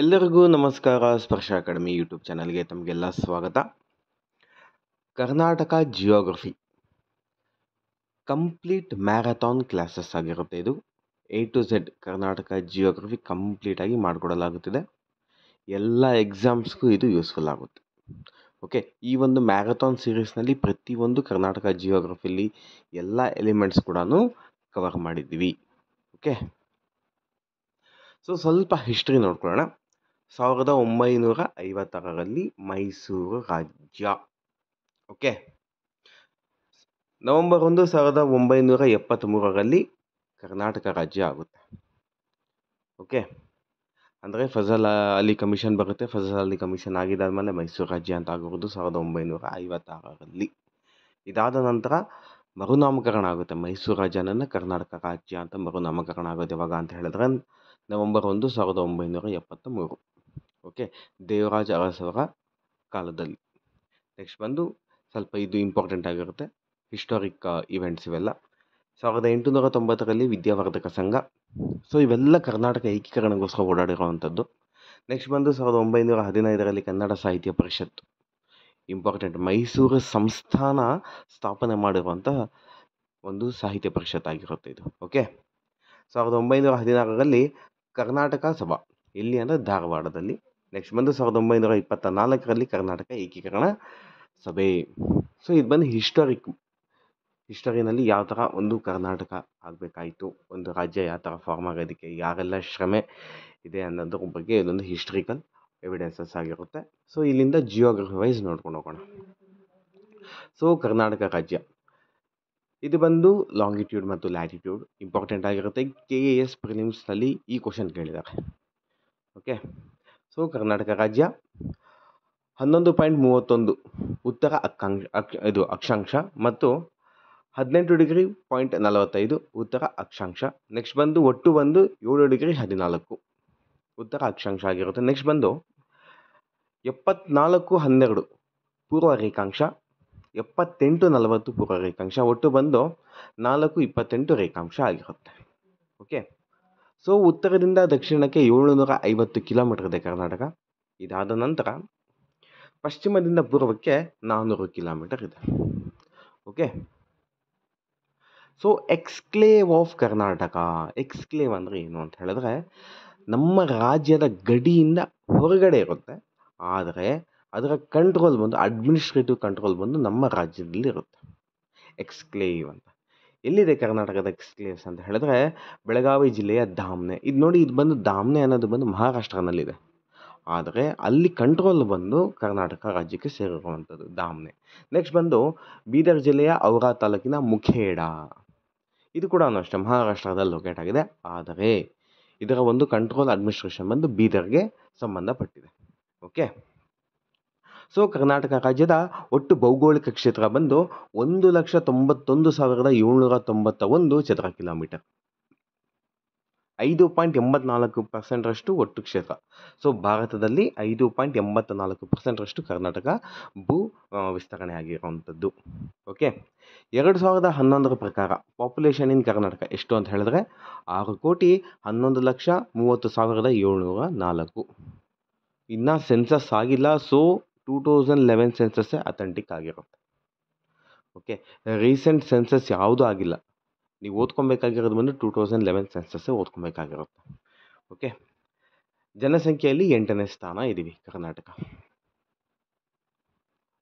ಎಲ್ಲರಿಗೂ ನಮಸ್ಕಾರ ಸ್ಪರ್ಶ ಅಕಾಡೆಮಿ ಯೂಟ್ಯೂಬ್ ಚಾನಲ್ಗೆ ತಮಗೆಲ್ಲ ಸ್ವಾಗತ Karnataka geography complete marathon classes ಆಗಿರುತ್ತೆ ಇದು A to Z Karnataka geography ಕಂಪ್ಲೀಟಾಗಿ ಮಾಡಿಕೊಡಲಾಗುತ್ತಿದೆ ಎಲ್ಲ ಎಕ್ಸಾಮ್ಸ್ಗೂ ಇದು ಯೂಸ್ಫುಲ್ ಆಗುತ್ತೆ ಓಕೆ ಈ ಒಂದು ಮ್ಯಾರಥಾನ್ ಸೀರೀಸ್ನಲ್ಲಿ ಪ್ರತಿಯೊಂದು ಕರ್ನಾಟಕ ಜಿಯೋಗ್ರಫಿಲಿ ಎಲ್ಲ ಎಲಿಮೆಂಟ್ಸ್ ಕೂಡ ಕವರ್ ಮಾಡಿದ್ದೀವಿ ಓಕೆ ಸೊ ಸ್ವಲ್ಪ ಹಿಸ್ಟ್ರಿ ನೋಡ್ಕೊಳ್ಳೋಣ ಸಾವಿರದ ಒಂಬೈನೂರ ಐವತ್ತಾರರಲ್ಲಿ ಮೈಸೂರು ರಾಜ್ಯ ಓಕೆ ನವಂಬರ್ ಒಂದು ಸಾವಿರದ ಒಂಬೈನೂರ ಎಪ್ಪತ್ತ್ಮೂರರಲ್ಲಿ ಕರ್ನಾಟಕ ರಾಜ್ಯ ಆಗುತ್ತೆ ಓಕೆ ಅಂದರೆ ಫಜಲ್ ಅಲಿ ಕಮಿಷನ್ ಬರುತ್ತೆ ಫಜಲ್ ಅಲಿ ಕಮಿಷನ್ ಮೇಲೆ ಮೈಸೂರು ರಾಜ್ಯ ಅಂತ ಆಗಿರೋದು ಸಾವಿರದ ಒಂಬೈನೂರ ಐವತ್ತಾರರಲ್ಲಿ ಇದಾದ ನಂತರ ಮರುನಾಮಕರಣ ಆಗುತ್ತೆ ಮೈಸೂರು ರಾಜ್ಯನನ್ನು ಕರ್ನಾಟಕ ರಾಜ್ಯ ಅಂತ ಮರುನಾಮಕರಣ ಆಗೋದು ಯಾವಾಗ ಅಂತ ಹೇಳಿದ್ರೆ ನವಂಬರ್ ಒಂದು ಸಾವಿರದ ಒಂಬೈನೂರ ಎಪ್ಪತ್ತ ಮೂರು ಓಕೆ ದೇವರಾಜ ಅರಸರ ಕಾಲದಲ್ಲಿ ನೆಕ್ಸ್ಟ್ ಬಂದು ಸ್ವಲ್ಪ ಇದು ಇಂಪಾರ್ಟೆಂಟ್ ಆಗಿರುತ್ತೆ ಹಿಸ್ಟೋರಿಕ್ ಇವೆಂಟ್ಸ್ uh, ಇವೆಲ್ಲ ಸಾವಿರದ ಎಂಟುನೂರ ತೊಂಬತ್ತರಲ್ಲಿ ವಿದ್ಯಾವರ್ಧಕ ಸಂಘ ಸೊ ಇವೆಲ್ಲ ಕರ್ನಾಟಕ ಏಕೀಕರಣಗೋಸ್ಕರ ಓಡಾಡಿರುವಂಥದ್ದು ನೆಕ್ಸ್ಟ್ ಬಂದು ಸಾವಿರದ ಒಂಬೈನೂರ ಹದಿನೈದರಲ್ಲಿ ಕನ್ನಡ ಸಾಹಿತ್ಯ ಪರಿಷತ್ತು ಇಂಪಾರ್ಟೆಂಟ್ ಮೈಸೂರು ಸಂಸ್ಥಾನ ಸ್ಥಾಪನೆ ಮಾಡಿರುವಂಥ ಒಂದು ಸಾಹಿತ್ಯ ಪರಿಷತ್ ಆಗಿರುತ್ತೆ ಇದು ಓಕೆ ಸಾವಿರದ ಒಂಬೈನೂರ ಹದಿನಾರರಲ್ಲಿ ಕರ್ನಾಟಕ ಸಭಾ ಎಲ್ಲಿ ಅಂದರೆ ಧಾರವಾಡದಲ್ಲಿ ನೆಕ್ಸ್ಟ್ ಬಂದು ಸಾವಿರದ ಒಂಬೈನೂರ ಇಪ್ಪತ್ತ ನಾಲ್ಕರಲ್ಲಿ ಕರ್ನಾಟಕ ಏಕೀಕರಣ ಸಭೆ ಸೊ ಇದು ಬಂದು ಹಿಸ್ಟೋರಿಕ್ ಹಿಸ್ಟರಿನಲ್ಲಿ ಯಾವ ಥರ ಒಂದು ಕರ್ನಾಟಕ ಆಗಬೇಕಾಯಿತು ಒಂದು ರಾಜ್ಯ ಯಾವ ಥರ ಫಾರ್ಮ್ ಆಗೋದಕ್ಕೆ ಯಾರೆಲ್ಲ ಶ್ರಮೆ ಇದೆ ಅನ್ನೋದ್ರ ಬಗ್ಗೆ ಇದೊಂದು ಹಿಸ್ಟ್ರಿಕಲ್ ಎವಿಡೆನ್ಸಸ್ ಆಗಿರುತ್ತೆ ಸೊ ಇಲ್ಲಿಂದ ಜಿಯೋಗ್ರಫಿ ವೈಸ್ ನೋಡ್ಕೊಂಡು ಹೋಗೋಣ ಸೊ ಕರ್ನಾಟಕ ರಾಜ್ಯ ಇದು ಬಂದು ಲಾಂಗಿಟ್ಯೂಡ್ ಮತ್ತು ಲ್ಯಾಟಿಟ್ಯೂಡ್ ಇಂಪಾರ್ಟೆಂಟ್ ಆಗಿರುತ್ತೆ ಕೆ ಎ ಎಸ್ ಪ್ರಿಲಿಮ್ಸ್ನಲ್ಲಿ ಈ ಕ್ವಶನ್ ಕೇಳಿದ್ದಾರೆ ಓಕೆ ಸೊ ಕರ್ನಾಟಕ ರಾಜ್ಯ ಹನ್ನೊಂದು ಪಾಯಿಂಟ್ ಮೂವತ್ತೊಂದು ಉತ್ತರ ಅಕ್ಕಾಂಶ ಅಕ್ ಇದು ಅಕ್ಷಾಂಶ ಮತ್ತು ಹದಿನೆಂಟು ಡಿಗ್ರಿ ಪಾಯಿಂಟ್ ನಲವತ್ತೈದು ಉತ್ತರ ಅಕ್ಷಾಂಶ ನೆಕ್ಸ್ಟ್ ಬಂದು ಒಟ್ಟು ಬಂದು ಏಳು ಡಿಗ್ರಿ ಹದಿನಾಲ್ಕು ಉತ್ತರ ಅಕ್ಷಾಂಶ ಆಗಿರುತ್ತೆ ನೆಕ್ಸ್ಟ್ ಬಂದು ಎಪ್ಪತ್ನಾಲ್ಕು ಹನ್ನೆರಡು ಪೂರ್ವ ರೇಖಾಂಶ ಎಪ್ಪತ್ತೆಂಟು ನಲವತ್ತು ಪೂರ್ವ ರೇಖಾಂಶ ಒಟ್ಟು ಬಂದು ನಾಲ್ಕು ಇಪ್ಪತ್ತೆಂಟು ರೇಖಾಂಶ ಆಗಿರುತ್ತೆ ಓಕೆ ಸೊ ಉತ್ತರದಿಂದ ದಕ್ಷಿಣಕ್ಕೆ ಏಳುನೂರ ಐವತ್ತು ಕಿಲೋಮೀಟರ್ ಇದೆ ಕರ್ನಾಟಕ ಇದಾದ ನಂತರ ಪಶ್ಚಿಮದಿಂದ ಪೂರ್ವಕ್ಕೆ ನಾನ್ನೂರು ಕಿಲೋಮೀಟರ್ ಇದೆ okay so exclave of Karnataka exclave ಅಂದರೆ ಏನು ಅಂತ ಹೇಳಿದ್ರೆ ನಮ್ಮ ರಾಜ್ಯದ ಗಡಿಯಿಂದ ಹೊರಗಡೆ ಇರುತ್ತೆ ಆದರೆ ಅದರ ಕಂಟ್ರೋಲ್ ಬಂದು ಅಡ್ಮಿನಿಸ್ಟ್ರೇಟಿವ್ ಕಂಟ್ರೋಲ್ ಬಂದು ನಮ್ಮ ರಾಜ್ಯದಲ್ಲಿ ಇರುತ್ತೆ ಎಕ್ಸ್ಕ್ಲೇವ್ ಅಂತ ಎಲ್ಲಿದೆ ಕರ್ನಾಟಕದ ಎಕ್ಸ್ಕ್ಲೇವ್ಸ್ ಅಂತ ಹೇಳಿದ್ರೆ ಬೆಳಗಾವಿ ಜಿಲ್ಲೆಯ ದಾಮ್ನೆ ಇದು ನೋಡಿ ಇದು ಬಂದು ಧಾಮ್ನೆ ಅನ್ನೋದು ಬಂದು ಮಹಾರಾಷ್ಟ್ರದಲ್ಲಿದೆ ಆದರೆ ಅಲ್ಲಿ ಕಂಟ್ರೋಲ್ ಬಂದು ಕರ್ನಾಟಕ ರಾಜ್ಯಕ್ಕೆ ಸೇರಿರುವಂಥದ್ದು ದಾಮ್ನೆ ನೆಕ್ಸ್ಟ್ ಬಂದು ಬೀದರ್ ಜಿಲ್ಲೆಯ ಔರಾ ತಾಲೂಕಿನ ಮುಖೇಡ ಇದು ಕೂಡ ಅಷ್ಟೇ ಮಹಾರಾಷ್ಟ್ರದಲ್ಲಿ ಲೊಕೇಟ್ ಆಗಿದೆ ಆದರೆ ಇದರ ಒಂದು ಕಂಟ್ರೋಲ್ ಅಡ್ಮಿನಿಸ್ಟ್ರೇಷನ್ ಬಂದು ಬೀದರ್ಗೆ ಸಂಬಂಧಪಟ್ಟಿದೆ ಓಕೆ ಸೊ ಕರ್ನಾಟಕ ರಾಜ್ಯದ ಒಟ್ಟು ಭೌಗೋಳಿಕ ಕ್ಷೇತ್ರ ಬಂದು ಒಂದು ಲಕ್ಷ ತೊಂಬತ್ತೊಂದು ಸಾವಿರದ ಏಳ್ನೂರ ತೊಂಬತ್ತ ಒಂದು ಚದರ ಕಿಲೋಮೀಟರ್ ಐದು ಪಾಯಿಂಟ್ ಎಂಬತ್ನಾಲ್ಕು ಪರ್ಸೆಂಟರಷ್ಟು ಒಟ್ಟು ಕ್ಷೇತ್ರ ಸೊ ಭಾರತದಲ್ಲಿ ಐದು ಪಾಯಿಂಟ್ ಎಂಬತ್ತ ನಾಲ್ಕು ಪರ್ಸೆಂಟರಷ್ಟು ಕರ್ನಾಟಕ ಭೂ ವಿಸ್ತರಣೆ ಆಗಿರುವಂಥದ್ದು ಓಕೆ ಎರಡು ಸಾವಿರದ ಹನ್ನೊಂದರ ಪ್ರಕಾರ ಪಾಪ್ಯುಲೇಷನ್ ಇನ್ ಕರ್ನಾಟಕ ಎಷ್ಟು ಅಂತ ಹೇಳಿದ್ರೆ ಆರು ಕೋಟಿ ಹನ್ನೊಂದು ಲಕ್ಷ ಮೂವತ್ತು ಸಾವಿರದ ಏಳ್ನೂರ ನಾಲ್ಕು ಇನ್ನೂ ಸೆನ್ಸಸ್ ಆಗಿಲ್ಲ ಸೊ ಟೂ ತೌಸಂಡ್ ಲೆವೆನ್ ಸೆನ್ಸಸ್ಸೇ ಅಥೆಂಟಿಕ್ ಆಗಿರುತ್ತೆ ಓಕೆ ರೀಸೆಂಟ್ ಸೆನ್ಸಸ್ ಯಾವುದೂ ಆಗಿಲ್ಲ ನೀವು ಓದ್ಕೊಬೇಕಾಗಿರೋದು ಬಂದು ಟೂ ತೌಸಂಡ್ ಲೆವೆನ್ ಸೆನ್ಸಸ್ಸೇ ಓದ್ಕೊಬೇಕಾಗಿರುತ್ತೆ ಓಕೆ ಜನಸಂಖ್ಯೆಯಲ್ಲಿ ಎಂಟನೇ ಸ್ಥಾನ ಇದ್ದೀವಿ ಕರ್ನಾಟಕ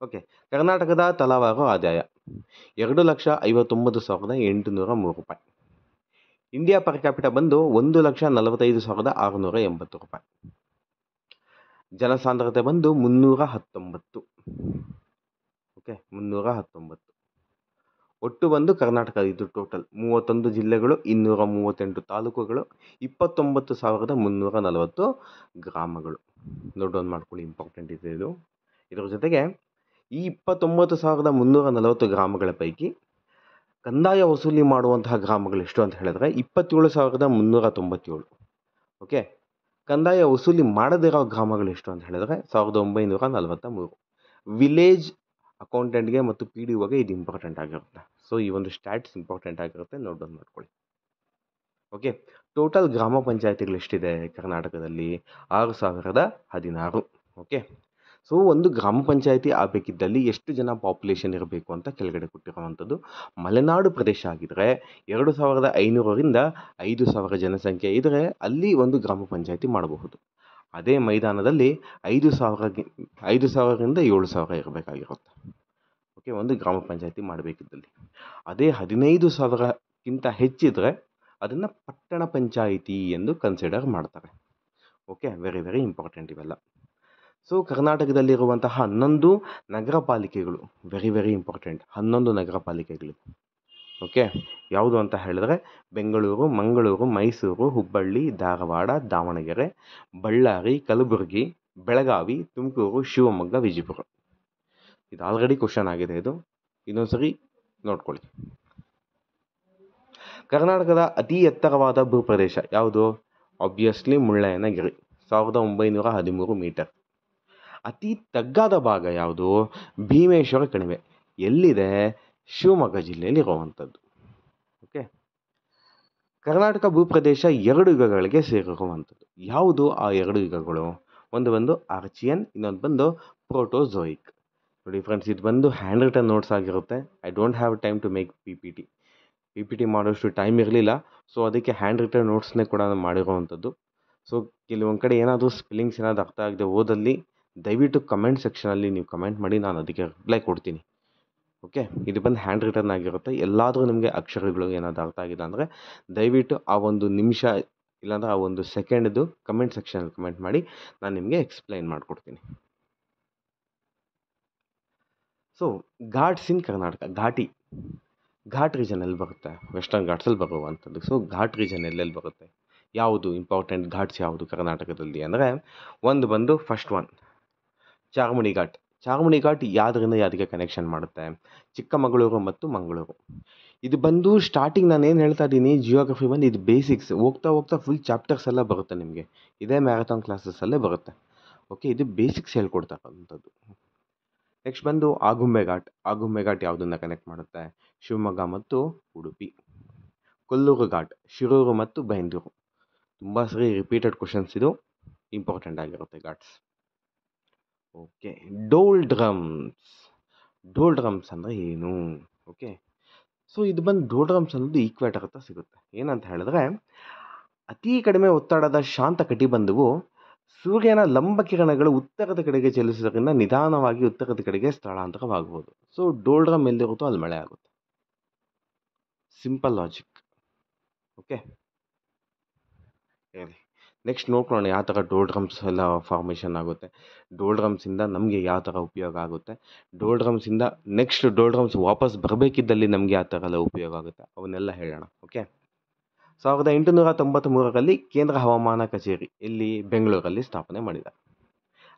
ಓಕೆ ಕರ್ನಾಟಕದ ತಲವಾರು ಆದಾಯ ಎರಡು ಲಕ್ಷ ಐವತ್ತೊಂಬತ್ತು ಸಾವಿರದ ಎಂಟುನೂರ ಮೂರು ರೂಪಾಯಿ ಇಂಡಿಯಾ ಪರ್ ಕ್ಯಾಪಿಟ ಬಂದು ಒಂದು ಲಕ್ಷ ನಲವತ್ತೈದು ಸಾವಿರದ ಆರುನೂರ ಎಂಬತ್ತು ರೂಪಾಯಿ ಜನಸಾಂದ್ರತೆ ಬಂದು ಮುನ್ನೂರ ಹತ್ತೊಂಬತ್ತು ಓಕೆ ಮುನ್ನೂರ ಹತ್ತೊಂಬತ್ತು ಒಟ್ಟು ಬಂದು ಕರ್ನಾಟಕ ಇದು ಟೋಟಲ್ ಮೂವತ್ತೊಂದು ಜಿಲ್ಲೆಗಳು ಇನ್ನೂರ ಮೂವತ್ತೆಂಟು ತಾಲೂಕುಗಳು ಇಪ್ಪತ್ತೊಂಬತ್ತು ಸಾವಿರದ ಮುನ್ನೂರ ನಲವತ್ತು ಗ್ರಾಮಗಳು ನೋಡೋನ್ ಡೌನ್ ಮಾಡ್ಕೊಳ್ಳಿ ಇಂಪಾರ್ಟೆಂಟ್ ಇದೆ ಇದು ಇದರ ಜೊತೆಗೆ ಈ ಇಪ್ಪತ್ತೊಂಬತ್ತು ಸಾವಿರದ ಮುನ್ನೂರ ನಲವತ್ತು ಗ್ರಾಮಗಳ ಪೈಕಿ ಕಂದಾಯ ವಸೂಲಿ ಮಾಡುವಂತಹ ಗ್ರಾಮಗಳು ಎಷ್ಟು ಅಂತ ಹೇಳಿದ್ರೆ ಇಪ್ಪತ್ತೇಳು ಸಾವಿರದ ಮುನ್ನೂರ ತೊಂಬತ್ತೇಳು ಓಕೆ ಕಂದಾಯ ವಸೂಲಿ ಮಾಡದಿರೋ ಎಷ್ಟು ಅಂತ ಹೇಳಿದರೆ ಸಾವಿರದ ಒಂಬೈನೂರ ನಲವತ್ತ ಮೂರು ವಿಲೇಜ್ ಅಕೌಂಟೆಂಟ್ಗೆ ಮತ್ತು ಪಿ ಡಿ ಒಗೆ ಇದು ಇಂಪಾರ್ಟೆಂಟ್ ಆಗಿರುತ್ತೆ ಸೊ ಈ ಒಂದು ಸ್ಟ್ಯಾಟ್ಸ್ ಇಂಪಾರ್ಟೆಂಟ್ ಆಗಿರುತ್ತೆ ನೋಟ್ ಡೌನ್ ಮಾಡ್ಕೊಳ್ಳಿ ಓಕೆ ಟೋಟಲ್ ಗ್ರಾಮ ಪಂಚಾಯತಿಗಳು ಎಷ್ಟಿದೆ ಕರ್ನಾಟಕದಲ್ಲಿ ಆರು ಸಾವಿರದ ಹದಿನಾರು ಓಕೆ ಸೊ ಒಂದು ಗ್ರಾಮ ಪಂಚಾಯಿತಿ ಆಗಬೇಕಿದ್ದಲ್ಲಿ ಎಷ್ಟು ಜನ ಪಾಪ್ಯುಲೇಷನ್ ಇರಬೇಕು ಅಂತ ಕೆಳಗಡೆ ಕೊಟ್ಟಿರುವಂಥದ್ದು ಮಲೆನಾಡು ಪ್ರದೇಶ ಆಗಿದ್ದರೆ ಎರಡು ಸಾವಿರದ ಐನೂರರಿಂದ ಐದು ಸಾವಿರ ಜನಸಂಖ್ಯೆ ಇದ್ದರೆ ಅಲ್ಲಿ ಒಂದು ಗ್ರಾಮ ಪಂಚಾಯಿತಿ ಮಾಡಬಹುದು ಅದೇ ಮೈದಾನದಲ್ಲಿ ಐದು ಸಾವಿರ ಐದು ಸಾವಿರದಿಂದ ಏಳು ಸಾವಿರ ಇರಬೇಕಾಗಿರುತ್ತೆ ಓಕೆ ಒಂದು ಗ್ರಾಮ ಪಂಚಾಯಿತಿ ಮಾಡಬೇಕಿದ್ದಲ್ಲಿ ಅದೇ ಹದಿನೈದು ಸಾವಿರಕ್ಕಿಂತ ಹೆಚ್ಚಿದ್ರೆ ಅದನ್ನು ಪಟ್ಟಣ ಪಂಚಾಯಿತಿ ಎಂದು ಕನ್ಸಿಡರ್ ಮಾಡ್ತಾರೆ ಓಕೆ ವೆರಿ ವೆರಿ ಇಂಪಾರ್ಟೆಂಟ್ ಇವೆಲ್ಲ ಸೊ ಕರ್ನಾಟಕದಲ್ಲಿರುವಂತಹ ಹನ್ನೊಂದು ನಗರ ಪಾಲಿಕೆಗಳು ವೆರಿ ವೆರಿ ಇಂಪಾರ್ಟೆಂಟ್ ಹನ್ನೊಂದು ನಗರ ಪಾಲಿಕೆಗಳು ಓಕೆ ಯಾವುದು ಅಂತ ಹೇಳಿದ್ರೆ ಬೆಂಗಳೂರು ಮಂಗಳೂರು ಮೈಸೂರು ಹುಬ್ಬಳ್ಳಿ ಧಾರವಾಡ ದಾವಣಗೆರೆ ಬಳ್ಳಾರಿ ಕಲಬುರಗಿ ಬೆಳಗಾವಿ ತುಮಕೂರು ಶಿವಮೊಗ್ಗ ವಿಜಯಪುರ ಇದು ಆಲ್ರೆಡಿ ಕ್ವಶನ್ ಆಗಿದೆ ಇದು ಇನ್ನೊಂದು ನೋಡ್ಕೊಳ್ಳಿ ಕರ್ನಾಟಕದ ಅತಿ ಎತ್ತರವಾದ ಭೂಪ್ರದೇಶ ಯಾವುದು ಆಬ್ವಿಯಸ್ಲಿ ಮುಳ್ಳಯ್ಯನಗಿರಿ ಸಾವಿರದ ಒಂಬೈನೂರ ಹದಿಮೂರು ಮೀಟರ್ ಅತಿ ತಗ್ಗಾದ ಭಾಗ ಯಾವುದು ಭೀಮೇಶ್ವರ ಕಣಿವೆ ಎಲ್ಲಿದೆ ಶಿವಮೊಗ್ಗ ಜಿಲ್ಲೆಯಲ್ಲಿರುವಂಥದ್ದು ಓಕೆ ಕರ್ನಾಟಕ ಭೂಪ್ರದೇಶ ಎರಡು ಯುಗಗಳಿಗೆ ಸೇರಿರುವಂಥದ್ದು ಯಾವುದು ಆ ಎರಡು ಯುಗಗಳು ಒಂದು ಬಂದು ಆರ್ಚಿಯನ್ ಇನ್ನೊಂದು ಬಂದು ಪ್ರೋಟೋಝೋಯಿಕ್ ನೋಡಿ ಫ್ರೆಂಡ್ಸ್ ಇದು ಬಂದು ಹ್ಯಾಂಡ್ ರಿಟನ್ ನೋಟ್ಸ್ ಆಗಿರುತ್ತೆ I don't have time to make P P T P P T ಮಾಡೋಷ್ಟು ಟೈಮ್ ಇರಲಿಲ್ಲ ಸೊ ಅದಕ್ಕೆ ಹ್ಯಾಂಡ್ ರಿಟರ್ನ್ ನೋಟ್ಸ್ನೇ ಕೂಡ ಮಾಡಿರುವಂಥದ್ದು ಸೊ ಕೆಲವೊಂದು ಕಡೆ ಏನಾದರೂ ಸ್ಪೆಲ್ಲಿಂಗ್ಸ್ ಏನಾದರೂ ಅರ್ಥ ಆಗದೆ ಓದಲ್ಲಿ ದಯವಿಟ್ಟು ಕಮೆಂಟ್ ಸೆಕ್ಷನಲ್ಲಿ ನೀವು ಕಮೆಂಟ್ ಮಾಡಿ ನಾನು ಅದಕ್ಕೆ ರಿಪ್ಲೈ ಕೊಡ್ತೀನಿ ಓಕೆ ಇದು ಬಂದು ಹ್ಯಾಂಡ್ ರಿಟರ್ನ್ ಆಗಿರುತ್ತೆ ಎಲ್ಲಾದರೂ ನಿಮಗೆ ಅಕ್ಷರಗಳು ಏನಾದರೂ ಅರ್ಥ ಆಗಿಲ್ಲ ಅಂದರೆ ದಯವಿಟ್ಟು ಆ ಒಂದು ನಿಮಿಷ ಇಲ್ಲಾಂದರೆ ಆ ಒಂದು ಸೆಕೆಂಡ್ದು ಕಮೆಂಟ್ ಸೆಕ್ಷನಲ್ಲಿ ಕಮೆಂಟ್ ಮಾಡಿ ನಾನು ನಿಮಗೆ ಎಕ್ಸ್ಪ್ಲೈನ್ ಮಾಡಿಕೊಡ್ತೀನಿ ಸೊ ಘಾಟ್ಸ್ ಇನ್ ಕರ್ನಾಟಕ ಘಾಟಿ ಘಾಟ್ ರೀಜನ್ ಎಲ್ಲಿ ಬರುತ್ತೆ ವೆಸ್ಟರ್ನ್ ಘಾಟ್ಸಲ್ಲಿ ಬರುವಂಥದ್ದು ಸೊ ಘಾಟ್ ರೀಜನ್ ಎಲ್ಲೆಲ್ಲಿ ಬರುತ್ತೆ ಯಾವುದು ಇಂಪಾರ್ಟೆಂಟ್ ಘಾಟ್ಸ್ ಯಾವುದು ಕರ್ನಾಟಕದಲ್ಲಿ ಅಂದರೆ ಒಂದು ಬಂದು ಫಸ್ಟ್ ಒನ್ ಚಾರ್ಮಾಡಿ ಘಾಟ್ ಚಾರ್ಮಾಡಿ ಘಾಟ್ ಯಾವ್ದರಿಂದ ಯಾವ್ದಕ್ಕೆ ಕನೆಕ್ಷನ್ ಮಾಡುತ್ತೆ ಚಿಕ್ಕಮಗಳೂರು ಮತ್ತು ಮಂಗಳೂರು ಇದು ಬಂದು ಸ್ಟಾರ್ಟಿಂಗ್ ನಾನು ಏನು ಹೇಳ್ತಾ ಇದ್ದೀನಿ ಜಿಯೋಗ್ರಫಿ ಬಂದು ಇದು ಬೇಸಿಕ್ಸ್ ಹೋಗ್ತಾ ಹೋಗ್ತಾ ಫುಲ್ ಚಾಪ್ಟರ್ಸ್ ಎಲ್ಲ ಬರುತ್ತೆ ನಿಮಗೆ ಇದೇ ಮ್ಯಾರಥಾನ್ ಕ್ಲಾಸಸಲ್ಲೇ ಬರುತ್ತೆ ಓಕೆ ಇದು ಬೇಸಿಕ್ಸ್ ಹೇಳ್ಕೊಡ್ತಕ್ಕಂಥದ್ದು ನೆಕ್ಸ್ಟ್ ಬಂದು ಆಗುಂಬೆ ಘಾಟ್ ಆಗುಂಬೆ ಘಾಟ್ ಯಾವುದನ್ನ ಕನೆಕ್ಟ್ ಮಾಡುತ್ತೆ ಶಿವಮೊಗ್ಗ ಮತ್ತು ಉಡುಪಿ ಕೊಲ್ಲೂರು ಘಾಟ್ ಶಿರೂರು ಮತ್ತು ಬೈಂದೂರು ತುಂಬ ಸರಿ ರಿಪೀಟೆಡ್ ಕ್ವಶನ್ಸ್ ಇದು ಇಂಪಾರ್ಟೆಂಟ್ ಆಗಿರುತ್ತೆ ghats okay dhol drums dhol drums ಅಂದರೆ ಏನು ಓಕೆ ಸೊ ಇದು ಬಂದು ಡೋಲ್ ಡ್ರಮ್ಸ್ ಅನ್ನೋದು ಈಕ್ವೇಟರ್ ಹತ್ರ ಸಿಗುತ್ತೆ ಏನಂತ ಹೇಳಿದ್ರೆ ಅತಿ ಕಡಿಮೆ ಒತ್ತಡದ ಶಾಂತ ಕಟಿಬಂಧವು ಸೂರ್ಯನ ಲಂಬ ಕಿರಣಗಳು ಉತ್ತರದ ಕಡೆಗೆ ಚಲಿಸೋದ್ರಿಂದ ನಿಧಾನವಾಗಿ ಉತ್ತರದ ಕಡೆಗೆ ಸ್ಥಳಾಂತರವಾಗಬಹುದು ಸೊ ಡೋಲ್ ಡ್ರಮ್ ಎಲ್ಲಿರುತ್ತೋ ಅಲ್ಲಿ ಮಳೆ ಆಗುತ್ತೆ ಸಿಂಪಲ್ ಲಾಜಿಕ್ ಓಕೆ ಹೇಳಿ ನೆಕ್ಸ್ಟ್ ನೋಡ್ಕೊಳ್ಳೋಣ ಯಾವ ಥರ ಡೋಲ್ ಡ್ರಮ್ಸ್ ಎಲ್ಲ ಫಾರ್ಮೇಷನ್ ಆಗುತ್ತೆ ಡೋಲ್ ನಮಗೆ ಯಾವ ಥರ ಉಪಯೋಗ ಆಗುತ್ತೆ ಡೋಲ್ ಡ್ರಮ್ಸಿಂದ ನೆಕ್ಸ್ಟ್ ಡೋಲ್ ಡ್ರಮ್ಸ್ ವಾಪಸ್ ಬರಬೇಕಿದ್ದಲ್ಲಿ ನಮಗೆ ಯಾವ ಥರ ಎಲ್ಲ ಉಪಯೋಗ ಆಗುತ್ತೆ ಅವನ್ನೆಲ್ಲ ಹೇಳೋಣ ಓಕೆ ಸಾವಿರದ ಎಂಟುನೂರ ಮೂರರಲ್ಲಿ ಕೇಂದ್ರ ಹವಾಮಾನ ಕಚೇರಿ ಇಲ್ಲಿ ಬೆಂಗಳೂರಲ್ಲಿ ಸ್ಥಾಪನೆ ಮಾಡಿದೆ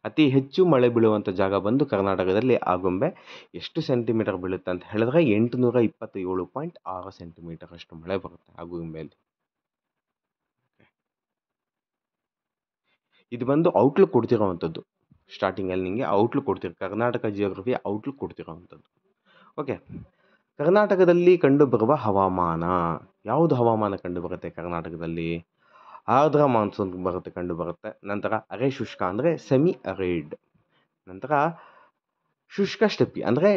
ಅತಿ ಹೆಚ್ಚು ಮಳೆ ಬೀಳುವಂಥ ಜಾಗ ಬಂದು ಕರ್ನಾಟಕದಲ್ಲಿ ಆಗುಂಬೆ ಎಷ್ಟು ಸೆಂಟಿಮೀಟರ್ ಬೀಳುತ್ತೆ ಅಂತ ಹೇಳಿದ್ರೆ ಎಂಟುನೂರ ಇಪ್ಪತ್ತೇಳು ಪಾಯಿಂಟ್ ಆರು ಸೆಂಟಿಮೀಟರ್ ಅಷ್ಟು ಮಳೆ ಬರುತ್ತೆ ಆಗುಂಬೆಯಲ್ಲಿ ಇದು ಬಂದು ಔಟ್ಲುಕ್ ಕೊಡ್ತಿರೋವಂಥದ್ದು ಸ್ಟಾರ್ಟಿಂಗಲ್ಲಿ ನಿಮಗೆ ಔಟ್ಲುಕ್ ಕೊಡ್ತಿರೋ ಕರ್ನಾಟಕ ಜಿಯೋಗ್ರಫಿ ಔಟ್ಲುಕ್ ಕೊಡ್ತಿರೋವಂಥದ್ದು ಓಕೆ ಕರ್ನಾಟಕದಲ್ಲಿ ಕಂಡುಬರುವ ಹವಾಮಾನ ಯಾವುದು ಹವಾಮಾನ ಕಂಡುಬರುತ್ತೆ ಕರ್ನಾಟಕದಲ್ಲಿ ಆರ್ದ್ರ ಮಾನ್ಸೂನ್ ಬರುತ್ತೆ ಕಂಡುಬರುತ್ತೆ ನಂತರ ಅರೆ ಶುಷ್ಕ ಅಂದರೆ ಸೆಮಿ ಅರೇಡ್ ನಂತರ ಶುಷ್ಕ ಸ್ಟೆಪಿ ಅಂದರೆ